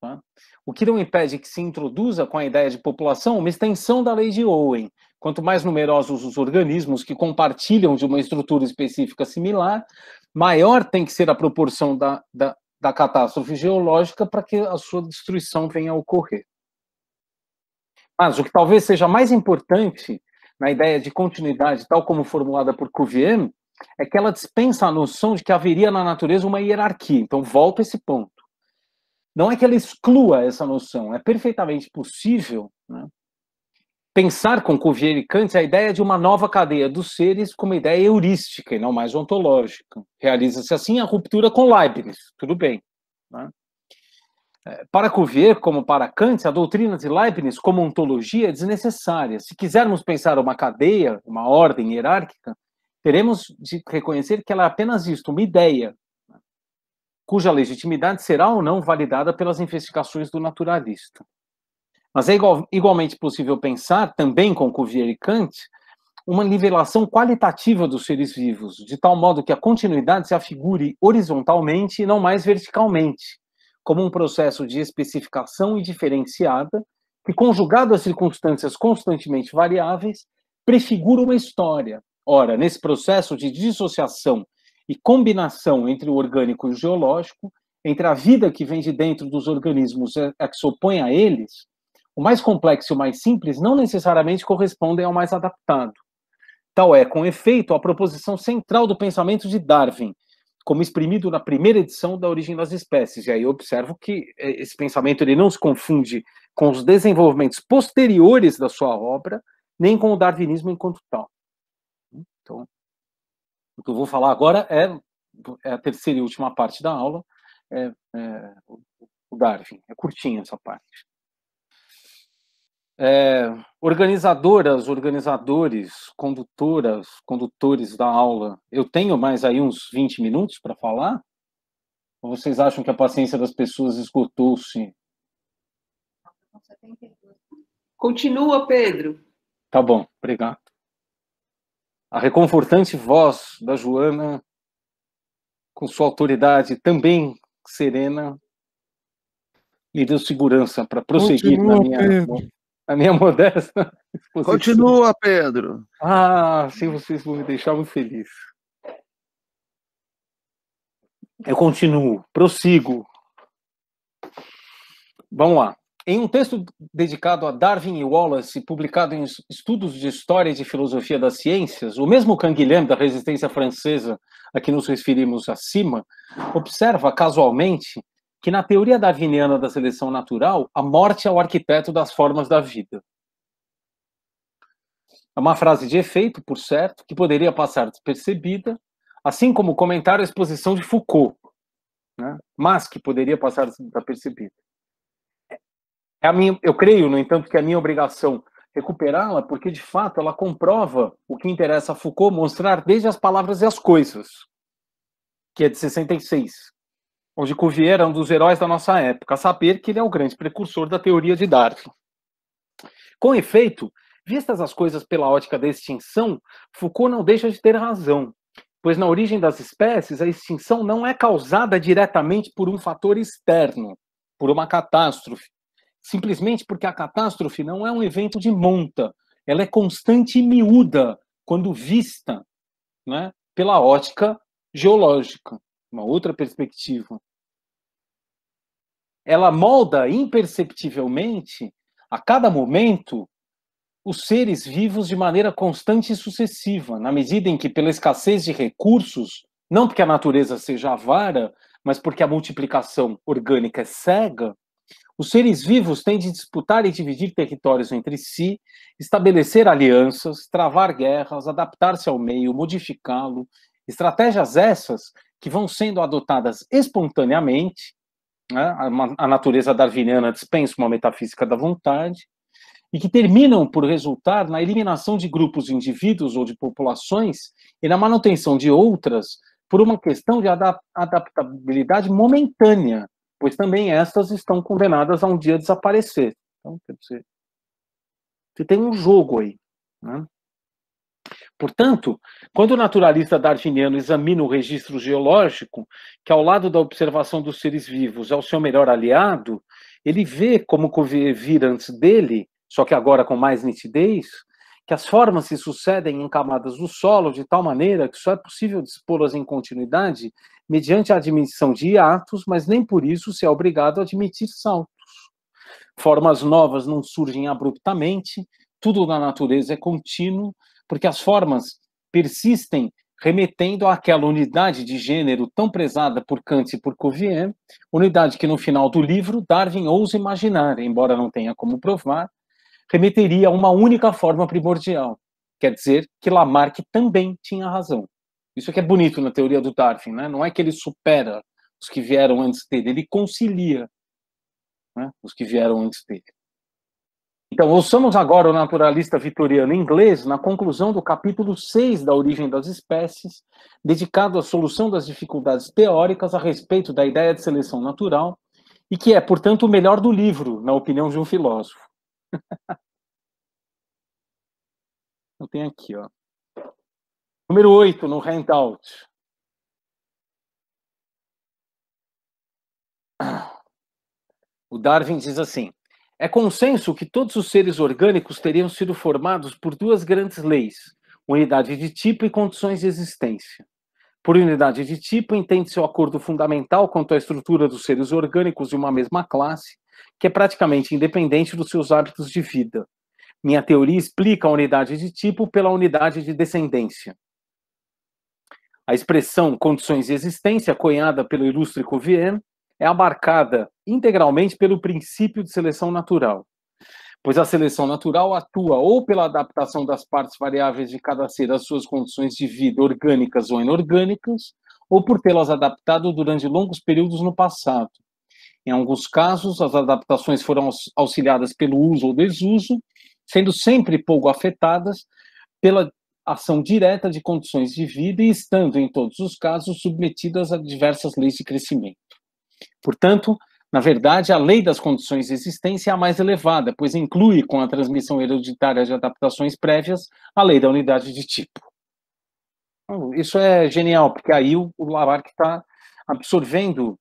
Tá? O que não impede que se introduza com a ideia de população uma extensão da lei de Owen, Quanto mais numerosos os organismos que compartilham de uma estrutura específica similar, maior tem que ser a proporção da, da, da catástrofe geológica para que a sua destruição venha a ocorrer. Mas o que talvez seja mais importante na ideia de continuidade, tal como formulada por Cuvier, é que ela dispensa a noção de que haveria na natureza uma hierarquia. Então, volta esse ponto. Não é que ela exclua essa noção, é perfeitamente possível né, Pensar com Cuvier e Kant é a ideia de uma nova cadeia dos seres como ideia heurística e não mais ontológica. Realiza-se assim a ruptura com Leibniz, tudo bem. Né? É, para Cuvier, como para Kant, a doutrina de Leibniz como ontologia é desnecessária. Se quisermos pensar uma cadeia, uma ordem hierárquica, teremos de reconhecer que ela é apenas isto, uma ideia, né, cuja legitimidade será ou não validada pelas investigações do naturalista. Mas é igual, igualmente possível pensar, também com Cuvier e Kant, uma nivelação qualitativa dos seres vivos, de tal modo que a continuidade se afigure horizontalmente e não mais verticalmente, como um processo de especificação e diferenciada, que, conjugado a circunstâncias constantemente variáveis, prefigura uma história. Ora, nesse processo de dissociação e combinação entre o orgânico e o geológico, entre a vida que vem de dentro dos organismos e a que se opõe a eles, o mais complexo e o mais simples não necessariamente correspondem ao mais adaptado. Tal é, com efeito, a proposição central do pensamento de Darwin, como exprimido na primeira edição da Origem das Espécies. E aí eu observo que é, esse pensamento ele não se confunde com os desenvolvimentos posteriores da sua obra, nem com o darwinismo enquanto tal. Então, o que eu vou falar agora é, é a terceira e última parte da aula, é, é o Darwin. É curtinha essa parte é, organizadoras, organizadores, condutoras, condutores da aula, eu tenho mais aí uns 20 minutos para falar? Ou vocês acham que a paciência das pessoas esgotou-se? Continua, Pedro. Tá bom, obrigado. A reconfortante voz da Joana, com sua autoridade também serena, me deu segurança para prosseguir Continua, na minha. Pedro a minha modesta exposição. Continua, Pedro. Ah, sim, vocês vão me deixar muito feliz. Eu continuo, prossigo. Vamos lá. Em um texto dedicado a Darwin e Wallace, publicado em Estudos de História e de Filosofia das Ciências, o mesmo Canguilhem da Resistência Francesa, a que nos referimos acima, observa casualmente que na teoria darwiniana da seleção natural, a morte é o arquiteto das formas da vida. É uma frase de efeito, por certo, que poderia passar despercebida, assim como o comentário à exposição de Foucault, né? mas que poderia passar despercebida. É a minha, eu creio, no entanto, que é a minha obrigação recuperá-la, porque de fato ela comprova o que interessa a Foucault mostrar desde as palavras e as coisas, que é de 66, onde Cuvier é um dos heróis da nossa época, a saber que ele é o grande precursor da teoria de Darwin. Com efeito, vistas as coisas pela ótica da extinção, Foucault não deixa de ter razão, pois na origem das espécies, a extinção não é causada diretamente por um fator externo, por uma catástrofe, simplesmente porque a catástrofe não é um evento de monta, ela é constante e miúda quando vista né, pela ótica geológica uma outra perspectiva. Ela molda imperceptivelmente, a cada momento, os seres vivos de maneira constante e sucessiva, na medida em que, pela escassez de recursos, não porque a natureza seja avara, mas porque a multiplicação orgânica é cega, os seres vivos tendem a disputar e dividir territórios entre si, estabelecer alianças, travar guerras, adaptar-se ao meio, modificá-lo. Estratégias essas que vão sendo adotadas espontaneamente. Né? A, a natureza darwiniana dispensa uma metafísica da vontade e que terminam por resultar na eliminação de grupos de indivíduos ou de populações e na manutenção de outras por uma questão de adaptabilidade momentânea, pois também estas estão condenadas a um dia desaparecer. Então, quer dizer, você tem um jogo aí. Né? Portanto, quando o naturalista darwiniano examina o registro geológico, que ao lado da observação dos seres vivos é o seu melhor aliado, ele vê como vir antes dele, só que agora com mais nitidez, que as formas se sucedem em camadas do solo de tal maneira que só é possível dispô-las em continuidade mediante a admissão de hiatos, mas nem por isso se é obrigado a admitir saltos. Formas novas não surgem abruptamente, tudo na natureza é contínuo, porque as formas persistem remetendo àquela unidade de gênero tão prezada por Kant e por Cuvier, unidade que no final do livro Darwin ousa imaginar, embora não tenha como provar, remeteria a uma única forma primordial. Quer dizer que Lamarck também tinha razão. Isso é que é bonito na teoria do Darwin, né? não é que ele supera os que vieram antes dele, ele concilia né? os que vieram antes dele. Então, ouçamos agora o naturalista vitoriano inglês na conclusão do capítulo 6 da Origem das Espécies, dedicado à solução das dificuldades teóricas a respeito da ideia de seleção natural, e que é, portanto, o melhor do livro, na opinião de um filósofo. Eu tenho aqui, ó. Número 8, no handout. O Darwin diz assim: é consenso que todos os seres orgânicos teriam sido formados por duas grandes leis: unidade de tipo e condições de existência. Por unidade de tipo, entende-se o acordo fundamental quanto à estrutura dos seres orgânicos de uma mesma classe, que é praticamente independente dos seus hábitos de vida. Minha teoria explica a unidade de tipo pela unidade de descendência. A expressão condições de existência, cunhada pelo ilustre Cuvier, é abarcada integralmente pelo princípio de seleção natural, pois a seleção natural atua ou pela adaptação das partes variáveis de cada ser às suas condições de vida orgânicas ou inorgânicas, ou por tê-las adaptado durante longos períodos no passado. Em alguns casos, as adaptações foram auxiliadas pelo uso ou desuso, sendo sempre pouco afetadas pela ação direta de condições de vida e estando, em todos os casos, submetidas a diversas leis de crescimento. Portanto, na verdade, a lei das condições de existência é a mais elevada, pois inclui, com a transmissão hereditária de adaptações prévias, a lei da unidade de tipo. Então, isso é genial, porque aí o Lamarck está absorvendo,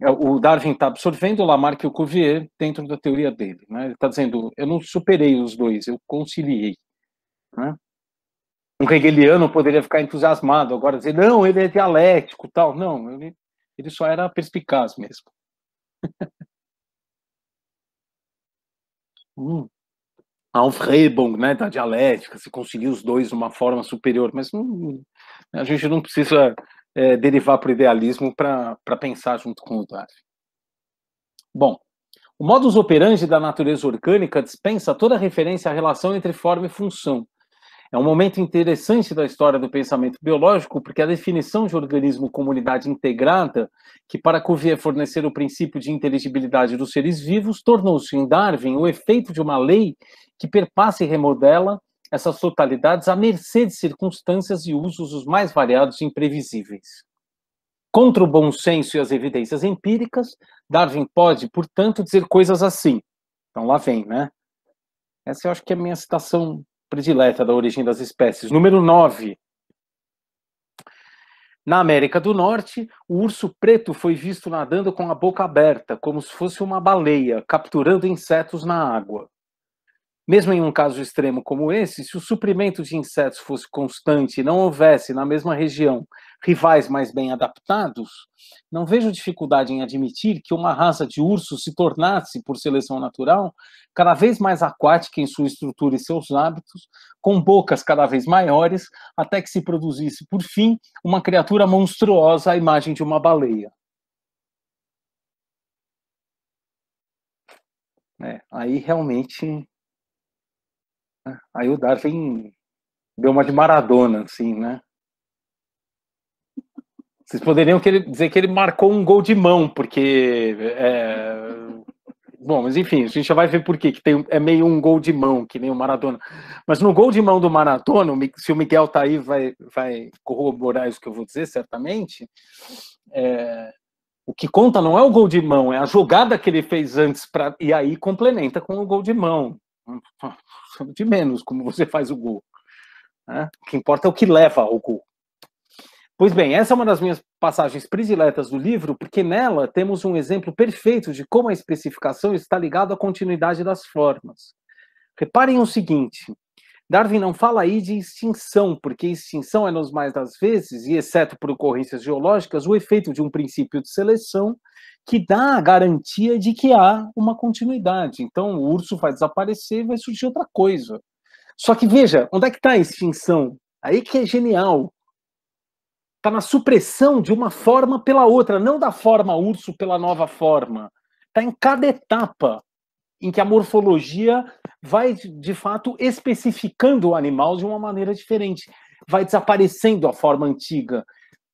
é, o Darwin está absorvendo o Lamarck e o Cuvier dentro da teoria dele. Né? Ele está dizendo, eu não superei os dois, eu conciliei. Né? Um hegeliano poderia ficar entusiasmado agora, dizer, não, ele é dialético, tal. Não, ele ele só era perspicaz mesmo. hum. né, da dialética, se conseguir os dois de uma forma superior, mas a gente não precisa é, derivar para o idealismo para pensar junto com o Darwin. Bom, o modus operandi da natureza orgânica dispensa toda referência à relação entre forma e função, é um momento interessante da história do pensamento biológico, porque a definição de organismo comunidade integrada, que para Cuvier fornecer o princípio de inteligibilidade dos seres vivos, tornou-se em Darwin o efeito de uma lei que perpassa e remodela essas totalidades à mercê de circunstâncias e usos os mais variados e imprevisíveis. Contra o bom senso e as evidências empíricas, Darwin pode, portanto, dizer coisas assim. Então lá vem, né? Essa eu acho que é a minha citação predileta da origem das espécies. Número 9. Na América do Norte, o urso preto foi visto nadando com a boca aberta, como se fosse uma baleia, capturando insetos na água. Mesmo em um caso extremo como esse, se o suprimento de insetos fosse constante e não houvesse na mesma região rivais mais bem adaptados, não vejo dificuldade em admitir que uma raça de urso se tornasse, por seleção natural, cada vez mais aquática em sua estrutura e seus hábitos, com bocas cada vez maiores, até que se produzisse, por fim, uma criatura monstruosa à imagem de uma baleia. É, aí realmente. Né, aí o Darwin deu uma de maradona, assim, né? Vocês poderiam dizer que ele marcou um gol de mão, porque. É... Bom, mas enfim, a gente já vai ver por quê, que tem, é meio um gol de mão, que nem o Maradona. Mas no gol de mão do Maradona, se o Miguel tá aí, vai, vai corroborar isso que eu vou dizer, certamente. É... O que conta não é o gol de mão, é a jogada que ele fez antes, pra, e aí complementa com o gol de mão. De menos, como você faz o gol. Né? O que importa é o que leva ao gol. Pois bem, essa é uma das minhas passagens prediletas do livro, porque nela temos um exemplo perfeito de como a especificação está ligada à continuidade das formas. Reparem o seguinte: Darwin não fala aí de extinção, porque extinção é, nos mais das vezes, e exceto por ocorrências geológicas, o efeito de um princípio de seleção que dá a garantia de que há uma continuidade. Então, o urso vai desaparecer e vai surgir outra coisa. Só que veja, onde é que está a extinção? Aí que é genial está na supressão de uma forma pela outra, não da forma urso pela nova forma. Está em cada etapa em que a morfologia vai, de fato, especificando o animal de uma maneira diferente. Vai desaparecendo a forma antiga.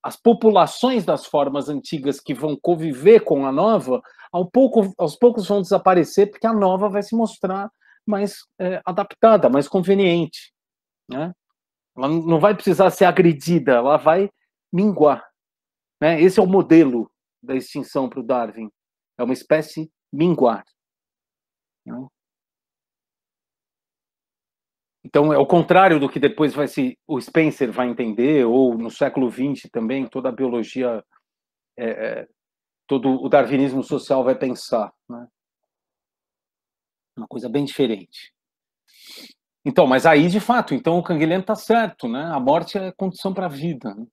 As populações das formas antigas que vão conviver com a nova, ao pouco, aos poucos vão desaparecer, porque a nova vai se mostrar mais é, adaptada, mais conveniente. Né? Ela não vai precisar ser agredida, ela vai minguar. Né? Esse é o modelo da extinção para o Darwin. É uma espécie minguar. Né? Então, é o contrário do que depois vai se o Spencer vai entender, ou no século XX também, toda a biologia, é, é, todo o darwinismo social vai pensar. Né? Uma coisa bem diferente. Então, mas aí, de fato, então o Canguilhano está certo, né? A morte é condição para a vida. Né?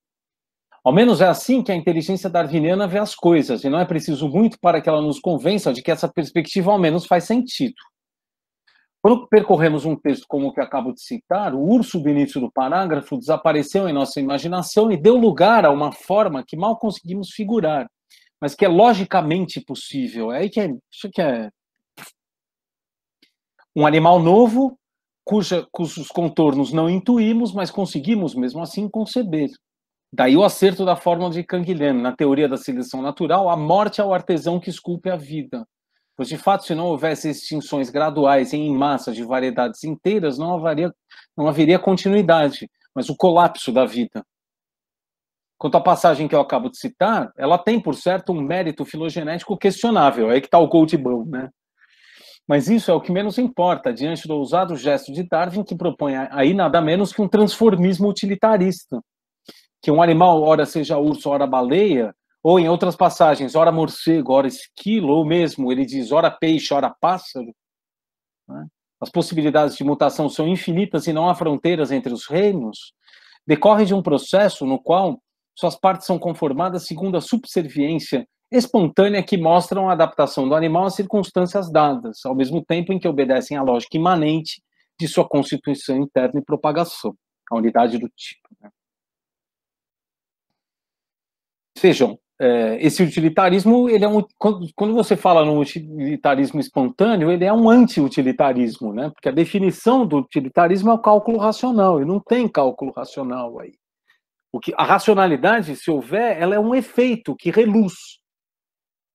Ao menos é assim que a inteligência darwiniana vê as coisas, e não é preciso muito para que ela nos convença de que essa perspectiva ao menos faz sentido. Quando percorremos um texto como o que acabo de citar, o urso do início do parágrafo desapareceu em nossa imaginação e deu lugar a uma forma que mal conseguimos figurar, mas que é logicamente possível. É aí que é, isso que é um animal novo cuja, cujos contornos não intuímos, mas conseguimos mesmo assim conceber. Daí o acerto da fórmula de Canguilhem, na teoria da seleção natural, a morte é o artesão que esculpe a vida. Pois, de fato, se não houvesse extinções graduais em massa de variedades inteiras, não haveria, não haveria continuidade, mas o colapso da vida. Quanto à passagem que eu acabo de citar, ela tem, por certo, um mérito filogenético questionável. É aí que está o coach né? Mas isso é o que menos importa diante do ousado gesto de Darwin, que propõe aí nada menos que um transformismo utilitarista que um animal, ora seja urso, ora baleia, ou em outras passagens, ora morcego, ora esquilo, ou mesmo ele diz ora peixe, ora pássaro. Né? As possibilidades de mutação são infinitas e não há fronteiras entre os reinos. Decorre de um processo no qual suas partes são conformadas segundo a subserviência espontânea que mostram a adaptação do animal às circunstâncias dadas, ao mesmo tempo em que obedecem à lógica imanente de sua constituição interna e propagação, a unidade do tipo. Né? Vejam, é, esse utilitarismo, ele é um, quando você fala no utilitarismo espontâneo, ele é um anti-utilitarismo, né? Porque a definição do utilitarismo é o cálculo racional, e não tem cálculo racional aí. O que, a racionalidade, se houver, ela é um efeito que reluz,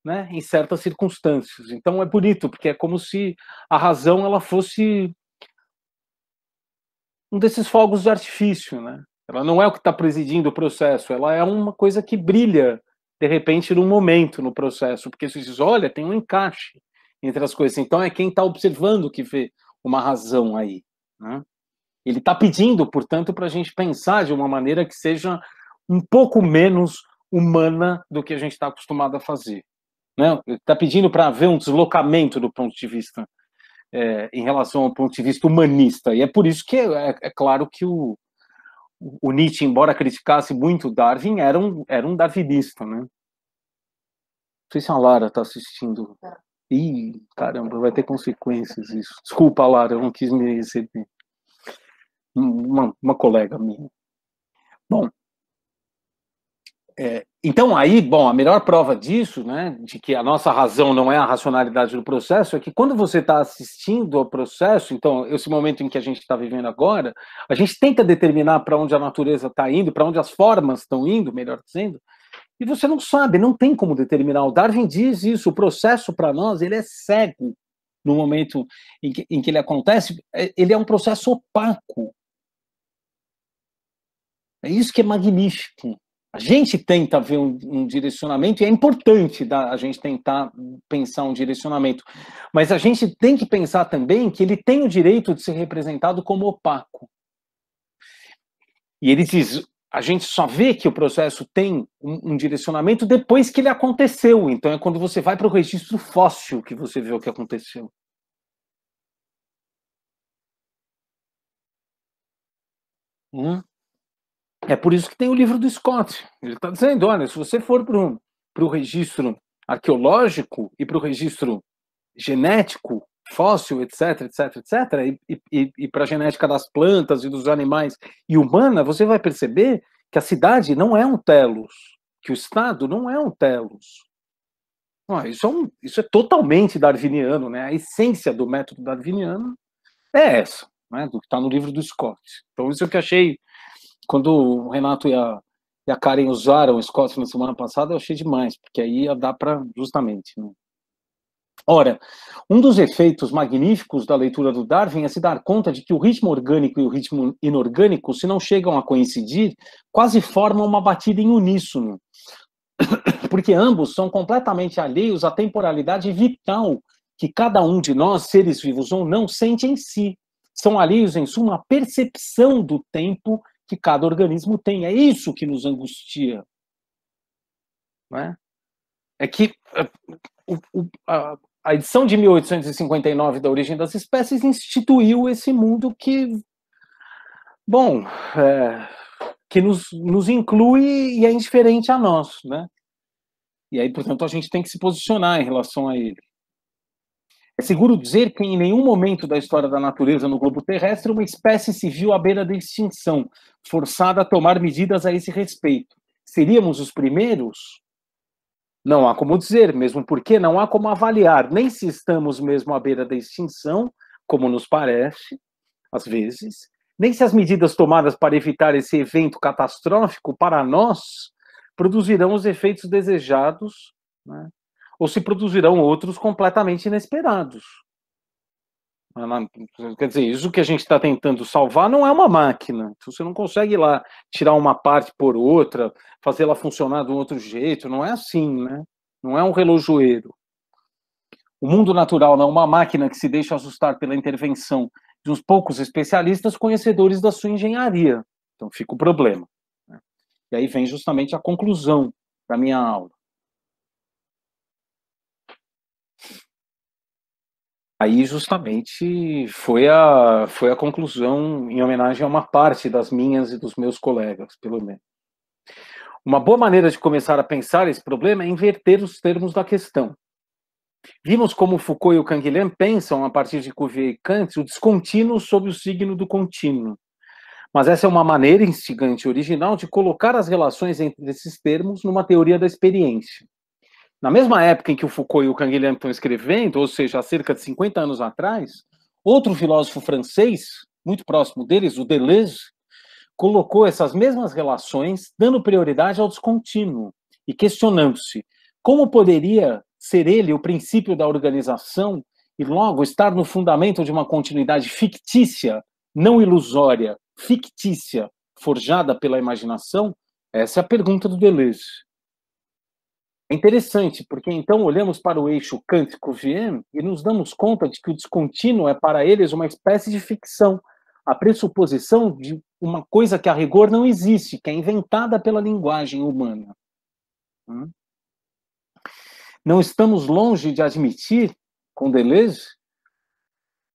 né? Em certas circunstâncias. Então é bonito, porque é como se a razão ela fosse um desses fogos de artifício, né? Ela não é o que está presidindo o processo, ela é uma coisa que brilha, de repente, num momento no processo, porque se diz, olha, tem um encaixe entre as coisas. Então é quem está observando que vê uma razão aí. Né? Ele está pedindo, portanto, para a gente pensar de uma maneira que seja um pouco menos humana do que a gente está acostumado a fazer. Né? Está pedindo para haver um deslocamento do ponto de vista é, em relação ao ponto de vista humanista. E é por isso que é, é, é claro que o, o Nietzsche, embora criticasse muito Darwin, era um, era um darwinista, né? Não sei se a Lara está assistindo. Ih, caramba, vai ter consequências isso. Desculpa, Lara, eu não quis me receber. Uma, uma colega minha. Bom, é, então, aí, bom, a melhor prova disso, né, de que a nossa razão não é a racionalidade do processo, é que quando você está assistindo ao processo, então, esse momento em que a gente está vivendo agora, a gente tenta determinar para onde a natureza está indo, para onde as formas estão indo, melhor dizendo, e você não sabe, não tem como determinar. O Darwin diz isso, o processo para nós, ele é cego no momento em que, em que ele acontece, é, ele é um processo opaco. É isso que é magnífico a gente tenta ver um, um, direcionamento e é importante da, a gente tentar pensar um direcionamento, mas a gente tem que pensar também que ele tem o direito de ser representado como opaco. E ele diz: a gente só vê que o processo tem um, um direcionamento depois que ele aconteceu. Então é quando você vai para o registro fóssil que você vê o que aconteceu. Hum? É por isso que tem o livro do Scott. Ele está dizendo: olha, se você for para o registro arqueológico e para o registro genético, fóssil, etc, etc, etc, e, e, e para a genética das plantas e dos animais e humana, você vai perceber que a cidade não é um telos, que o Estado não é um telos. Ah, isso, é um, isso, é totalmente darwiniano, né? A essência do método darwiniano é essa, né? do que está no livro do Scott. Então, isso é o que achei quando o Renato e a, e a Karen usaram o Scott na semana passada, eu achei demais, porque aí ia dar para justamente. Né? Ora, um dos efeitos magníficos da leitura do Darwin é se dar conta de que o ritmo orgânico e o ritmo inorgânico, se não chegam a coincidir, quase formam uma batida em uníssono, porque ambos são completamente alheios à temporalidade vital que cada um de nós, seres vivos ou não, sente em si. São alheios, em suma, à percepção do tempo que cada organismo tem. É isso que nos angustia. Não é? é que é, o, o, a, a edição de 1859 da Origem das Espécies instituiu esse mundo que, bom, é, que nos, nos inclui e é indiferente a nós, né? E aí, portanto, a gente tem que se posicionar em relação a ele. É seguro dizer que em nenhum momento da história da natureza no globo terrestre uma espécie se viu à beira da extinção, forçada a tomar medidas a esse respeito. Seríamos os primeiros? Não há como dizer, mesmo porque não há como avaliar nem se estamos mesmo à beira da extinção, como nos parece, às vezes, nem se as medidas tomadas para evitar esse evento catastrófico para nós produzirão os efeitos desejados né, ou se produzirão outros completamente inesperados. Né, quer dizer, isso que a gente está tentando salvar não é uma máquina. Então, você não consegue lá tirar uma parte por outra, fazê-la funcionar de um outro jeito. Não é assim, né? Não é um relojoeiro. O mundo natural não é uma máquina que se deixa assustar pela intervenção de uns poucos especialistas conhecedores da sua engenharia. Então fica o problema. Né? E aí vem justamente a conclusão da minha aula. aí justamente foi a, foi a conclusão em homenagem a uma parte das minhas e dos meus colegas, pelo menos. Uma boa maneira de começar a pensar esse problema é inverter os termos da questão. Vimos como Foucault e o Canguilhem pensam, a partir de Cuvier e Kant, o descontínuo sob o signo do contínuo. Mas essa é uma maneira instigante e original de colocar as relações entre esses termos numa teoria da experiência. Na mesma época em que o Foucault e o Canguilhem estão escrevendo, ou seja, há cerca de 50 anos atrás, outro filósofo francês, muito próximo deles, o Deleuze, colocou essas mesmas relações, dando prioridade ao descontínuo e questionando-se como poderia ser ele o princípio da organização e logo estar no fundamento de uma continuidade fictícia, não ilusória, fictícia, forjada pela imaginação? Essa é a pergunta do Deleuze. É interessante, porque então olhamos para o eixo Kant-Cuvier e nos damos conta de que o descontínuo é para eles uma espécie de ficção, a pressuposição de uma coisa que a rigor não existe, que é inventada pela linguagem humana. Hum? Não estamos longe de admitir, com Deleuze,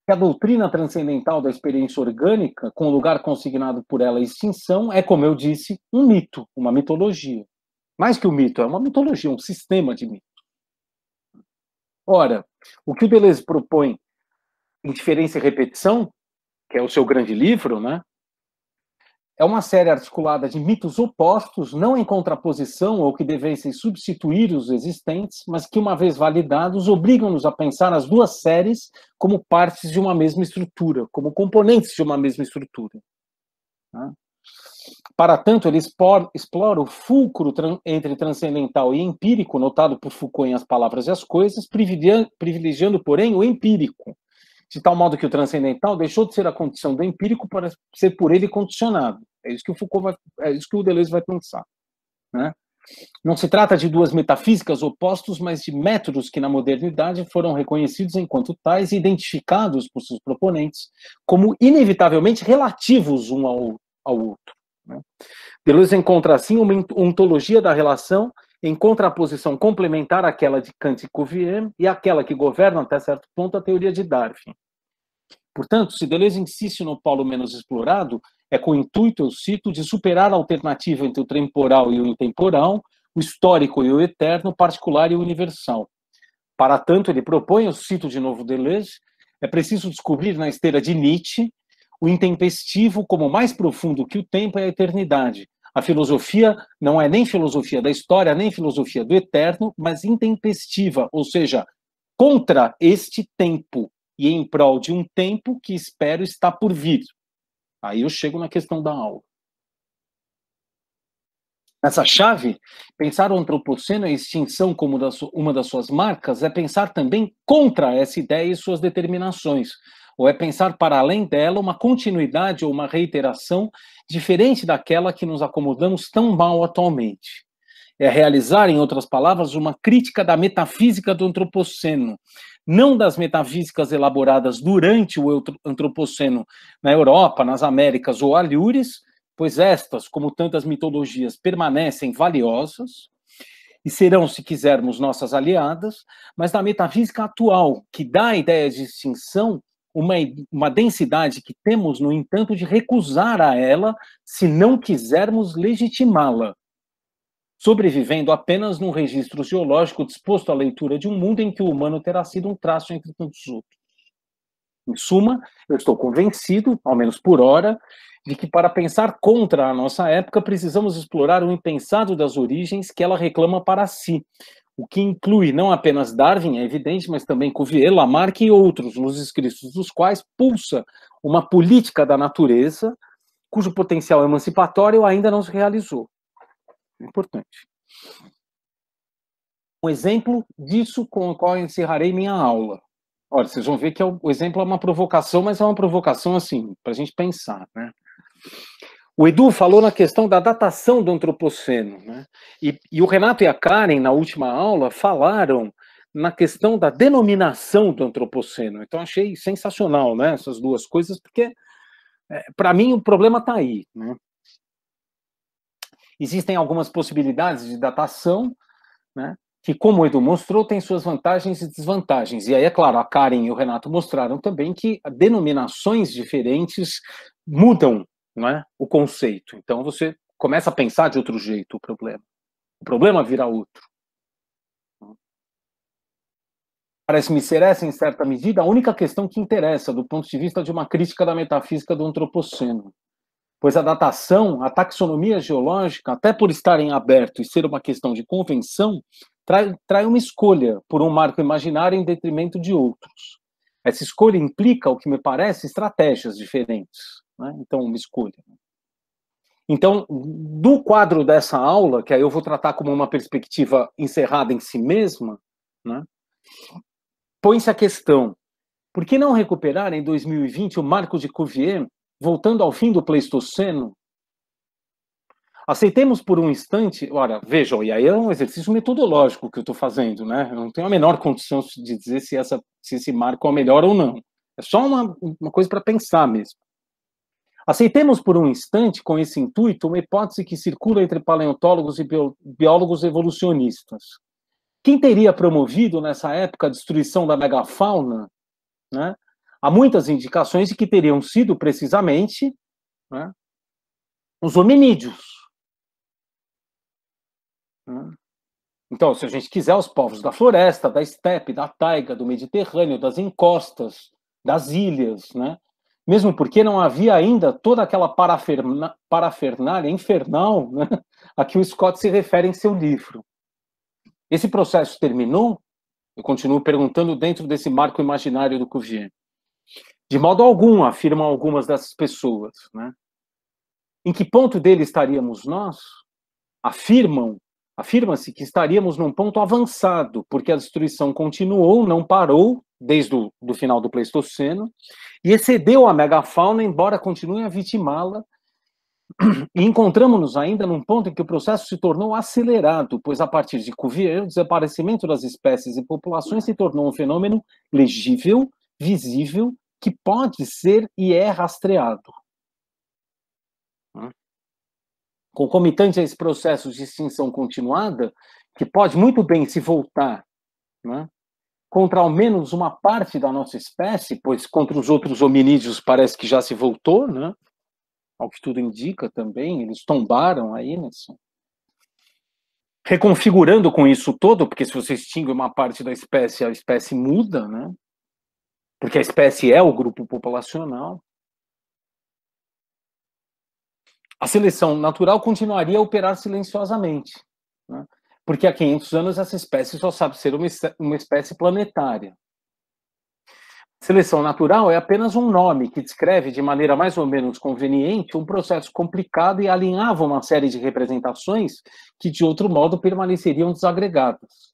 que a doutrina transcendental da experiência orgânica, com o lugar consignado por ela à extinção, é, como eu disse, um mito, uma mitologia mais que um mito, é uma mitologia, um sistema de mito. Ora, o que o Deleuze propõe em Diferença e Repetição, que é o seu grande livro, né? É uma série articulada de mitos opostos, não em contraposição ou que devessem substituir os existentes, mas que, uma vez validados, obrigam-nos a pensar as duas séries como partes de uma mesma estrutura, como componentes de uma mesma estrutura. Né. Para tanto, ele explora o fulcro entre transcendental e empírico, notado por Foucault em As Palavras e as Coisas, privilegiando, porém, o empírico, de tal modo que o transcendental deixou de ser a condição do empírico para ser por ele condicionado. É isso que o Foucault vai, é isso que o Deleuze vai pensar, né? Não se trata de duas metafísicas opostas, mas de métodos que na modernidade foram reconhecidos enquanto tais e identificados por seus proponentes como inevitavelmente relativos um ao, ao outro. Né? Deleuze encontra, assim, uma ontologia da relação em contraposição complementar àquela de Kant e Cuvier e àquela que governa, até certo ponto, a teoria de Darwin. Portanto, se Deleuze insiste no polo menos explorado, é com o intuito, eu cito, de superar a alternativa entre o temporal e o intemporal, o histórico e o eterno, o particular e o universal. Para tanto, ele propõe, eu cito de novo Deleuze, é preciso descobrir na esteira de Nietzsche o intempestivo, como mais profundo que o tempo, é a eternidade. A filosofia não é nem filosofia da história, nem filosofia do eterno, mas intempestiva, ou seja, contra este tempo e em prol de um tempo que espero está por vir. Aí eu chego na questão da aula. Nessa chave, pensar o antropoceno e a extinção como uma das suas marcas é pensar também contra essa ideia e suas determinações ou é pensar para além dela uma continuidade ou uma reiteração diferente daquela que nos acomodamos tão mal atualmente. É realizar, em outras palavras, uma crítica da metafísica do antropoceno, não das metafísicas elaboradas durante o antropoceno na Europa, nas Américas ou Alhures, pois estas, como tantas mitologias, permanecem valiosas e serão, se quisermos, nossas aliadas, mas da metafísica atual, que dá a ideia de extinção uma, uma densidade que temos, no entanto, de recusar a ela se não quisermos legitimá-la, sobrevivendo apenas num registro geológico disposto à leitura de um mundo em que o humano terá sido um traço entre tantos outros. Em suma, eu estou convencido, ao menos por hora, de que para pensar contra a nossa época precisamos explorar o impensado das origens que ela reclama para si, o que inclui não apenas Darwin, é evidente, mas também Cuvier, Lamarck e outros, nos escritos dos quais pulsa uma política da natureza cujo potencial emancipatório ainda não se realizou. Importante. Um exemplo disso com o qual encerrarei minha aula. Olha, vocês vão ver que é o exemplo é uma provocação, mas é uma provocação assim, para a gente pensar, né? O Edu falou na questão da datação do antropoceno, né? e, e o Renato e a Karen, na última aula, falaram na questão da denominação do antropoceno. Então, achei sensacional né, essas duas coisas, porque, é, para mim, o problema está aí. Né? Existem algumas possibilidades de datação, né, que, como o Edu mostrou, tem suas vantagens e desvantagens. E aí, é claro, a Karen e o Renato mostraram também que denominações diferentes mudam é? o conceito. Então você começa a pensar de outro jeito o problema. O problema vira outro. Parece-me ser essa, em certa medida, a única questão que interessa do ponto de vista de uma crítica da metafísica do antropoceno. Pois a datação, a taxonomia geológica, até por estar em aberto e ser uma questão de convenção, trai, trai uma escolha por um marco imaginário em detrimento de outros. Essa escolha implica, o que me parece, estratégias diferentes. Né? Então, uma escolha. Então, do quadro dessa aula, que aí eu vou tratar como uma perspectiva encerrada em si mesma, né? põe-se a questão: por que não recuperar em 2020 o marco de Cuvier, voltando ao fim do Pleistoceno? Aceitemos por um instante, olha, vejam, e aí é um exercício metodológico que eu estou fazendo, né? Eu não tenho a menor condição de dizer se, essa, se esse marco é o melhor ou não. É só uma, uma coisa para pensar mesmo. Aceitemos por um instante, com esse intuito, uma hipótese que circula entre paleontólogos e biólogos evolucionistas. Quem teria promovido nessa época a destruição da megafauna? Né? Há muitas indicações de que teriam sido precisamente né, os hominídeos. Né? Então, se a gente quiser, os povos da floresta, da estepe, da taiga, do Mediterrâneo, das encostas, das ilhas, né? mesmo porque não havia ainda toda aquela paraferna, parafernália infernal né, a que o Scott se refere em seu livro. Esse processo terminou? Eu continuo perguntando dentro desse marco imaginário do Cuvier. De modo algum, afirmam algumas dessas pessoas. Né? Em que ponto dele estaríamos nós? Afirmam Afirma-se que estaríamos num ponto avançado, porque a destruição continuou, não parou, desde o do final do Pleistoceno, e excedeu a megafauna, embora continue a vitimá-la. E encontramos-nos ainda num ponto em que o processo se tornou acelerado, pois a partir de Cuvier, o desaparecimento das espécies e populações se tornou um fenômeno legível, visível, que pode ser e é rastreado. concomitante a esse processo de extinção continuada, que pode muito bem se voltar né, contra ao menos uma parte da nossa espécie, pois contra os outros hominídeos parece que já se voltou, né? ao que tudo indica também, eles tombaram aí, né? reconfigurando com isso todo, porque se você extingue uma parte da espécie, a espécie muda, né? porque a espécie é o grupo populacional. a seleção natural continuaria a operar silenciosamente, né? porque há 500 anos essa espécie só sabe ser uma, uma espécie planetária. Seleção natural é apenas um nome que descreve de maneira mais ou menos conveniente um processo complicado e alinhava uma série de representações que, de outro modo, permaneceriam desagregadas.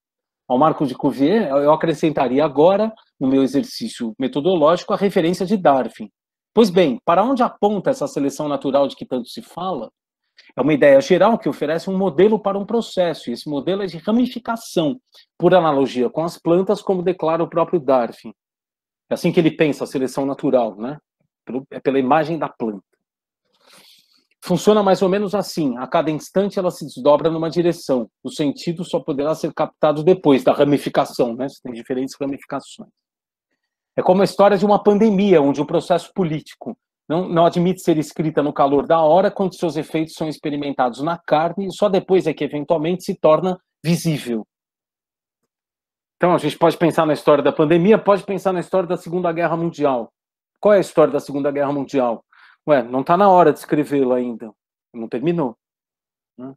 Ao Marco de Cuvier, eu acrescentaria agora, no meu exercício metodológico, a referência de Darwin, Pois bem, para onde aponta essa seleção natural de que tanto se fala? É uma ideia geral que oferece um modelo para um processo, e esse modelo é de ramificação, por analogia com as plantas, como declara o próprio Darwin. É assim que ele pensa a seleção natural, né? É pela imagem da planta. Funciona mais ou menos assim: a cada instante ela se desdobra numa direção. O sentido só poderá ser captado depois da ramificação, né? Você tem diferentes ramificações. É como a história de uma pandemia, onde o processo político não, não admite ser escrita no calor da hora, quando seus efeitos são experimentados na carne, e só depois é que eventualmente se torna visível. Então, a gente pode pensar na história da pandemia, pode pensar na história da Segunda Guerra Mundial. Qual é a história da Segunda Guerra Mundial? Ué, não está na hora de escrevê-la ainda. Não terminou. Né?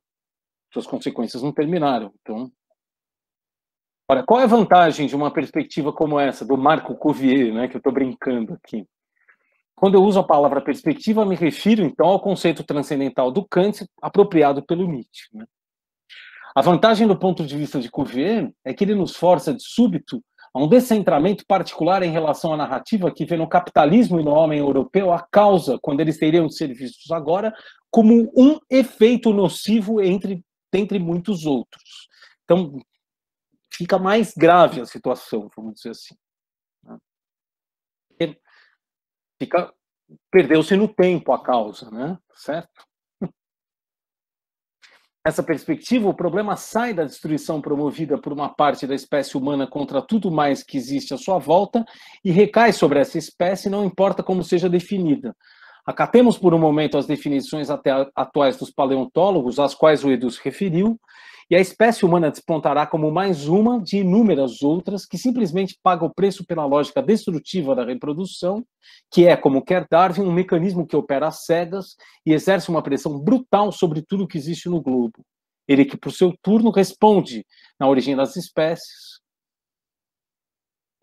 Suas consequências não terminaram. Então, Ora, qual é a vantagem de uma perspectiva como essa, do Marco Cuvier, né, que eu estou brincando aqui? Quando eu uso a palavra perspectiva, me refiro, então, ao conceito transcendental do Kant, apropriado pelo Nietzsche. Né? A vantagem do ponto de vista de Cuvier é que ele nos força de súbito a um descentramento particular em relação à narrativa que vê no capitalismo e no homem europeu a causa, quando eles teriam ser vistos agora, como um efeito nocivo entre, dentre muitos outros. Então, fica mais grave a situação, vamos dizer assim. Né? Fica, perdeu-se no tempo a causa, né? Certo? Essa perspectiva, o problema sai da destruição promovida por uma parte da espécie humana contra tudo mais que existe à sua volta e recai sobre essa espécie, não importa como seja definida. Acatemos por um momento as definições até atuais dos paleontólogos, às quais o Edu se referiu, e a espécie humana despontará como mais uma de inúmeras outras que simplesmente paga o preço pela lógica destrutiva da reprodução, que é, como quer Darwin, um mecanismo que opera às cegas e exerce uma pressão brutal sobre tudo que existe no globo. Ele que, por seu turno, responde na origem das espécies,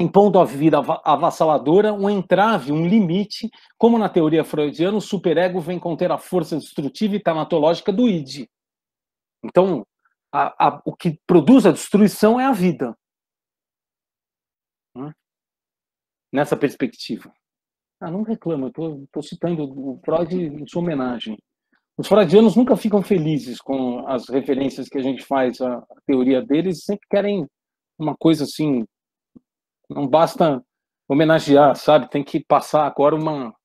impondo à vida avassaladora um entrave, um limite, como na teoria freudiana o superego vem conter a força destrutiva e tanatológica do id. Então, a, a, o que produz a destruição é a vida. Né? Nessa perspectiva. Ah, não reclama, estou citando o Freud em sua homenagem. Os freudianos nunca ficam felizes com as referências que a gente faz à teoria deles, sempre querem uma coisa assim. Não basta homenagear, sabe? Tem que passar agora uma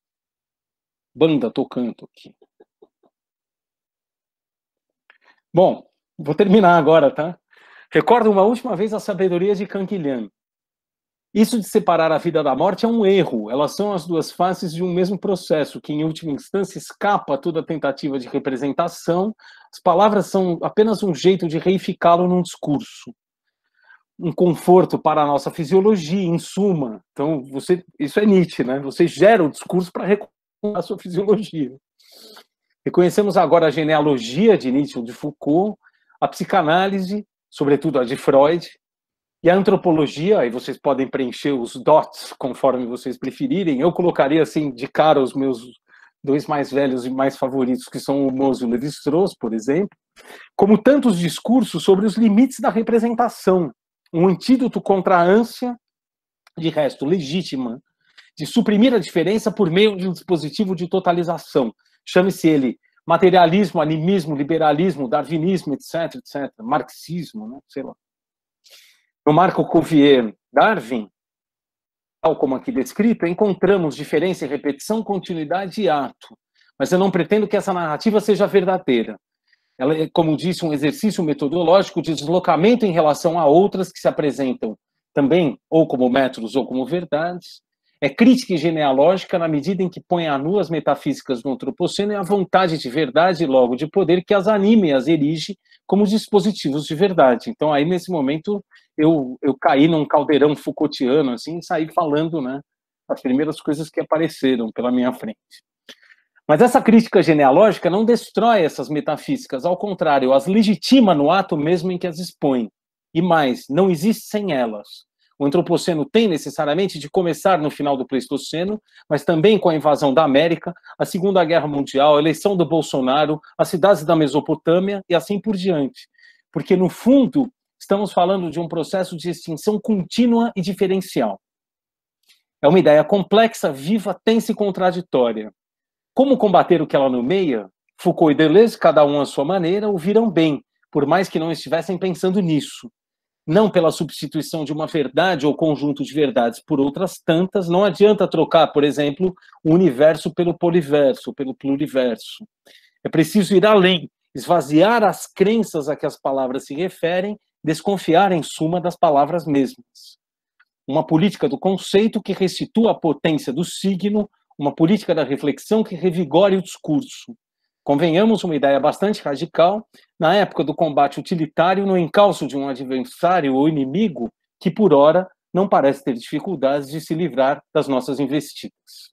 banda tocando aqui. Bom, Vou terminar agora, tá? Recorda uma última vez a sabedoria de Canquilhan. Isso de separar a vida da morte é um erro. Elas são as duas faces de um mesmo processo, que em última instância escapa a toda tentativa de representação. As palavras são apenas um jeito de reificá-lo num discurso. Um conforto para a nossa fisiologia, em suma. Então, você, isso é Nietzsche, né? Você gera o discurso para recuperar a sua fisiologia. Reconhecemos agora a genealogia de Nietzsche ou de Foucault, a psicanálise, sobretudo a de Freud, e a antropologia, aí vocês podem preencher os dots conforme vocês preferirem. Eu colocaria assim de cara os meus dois mais velhos e mais favoritos, que são o Mose e o Levi-Strauss, por exemplo, como tantos discursos sobre os limites da representação, um antídoto contra a ânsia, de resto legítima, de suprimir a diferença por meio de um dispositivo de totalização. Chame-se ele materialismo, animismo, liberalismo, darwinismo, etc, etc, marxismo, né? sei lá. No Marco Cuvier, Darwin, tal como aqui descrito, encontramos diferença e repetição, continuidade e ato. Mas eu não pretendo que essa narrativa seja verdadeira. Ela é, como disse, um exercício metodológico de deslocamento em relação a outras que se apresentam também ou como métodos ou como verdades, é crítica genealógica na medida em que põe a nu as metafísicas do antropoceno e a vontade de verdade, logo de poder, que as anime e as erige como dispositivos de verdade. Então, aí, nesse momento, eu, eu caí num caldeirão Foucaultiano, assim, e saí falando né, as primeiras coisas que apareceram pela minha frente. Mas essa crítica genealógica não destrói essas metafísicas, ao contrário, as legitima no ato mesmo em que as expõe. E mais, não existe sem elas. O antropoceno tem necessariamente de começar no final do Pleistoceno, mas também com a invasão da América, a Segunda Guerra Mundial, a eleição do Bolsonaro, as cidades da Mesopotâmia e assim por diante. Porque, no fundo, estamos falando de um processo de extinção contínua e diferencial. É uma ideia complexa, viva, tensa e contraditória. Como combater o que ela nomeia? Foucault e Deleuze, cada um à sua maneira, o viram bem, por mais que não estivessem pensando nisso não pela substituição de uma verdade ou conjunto de verdades por outras tantas, não adianta trocar, por exemplo, o universo pelo poliverso, pelo pluriverso. É preciso ir além, esvaziar as crenças a que as palavras se referem, desconfiar, em suma, das palavras mesmas. Uma política do conceito que restitua a potência do signo, uma política da reflexão que revigore o discurso. Convenhamos, uma ideia bastante radical, na época do combate utilitário, no encalço de um adversário ou inimigo que, por hora, não parece ter dificuldades de se livrar das nossas investidas.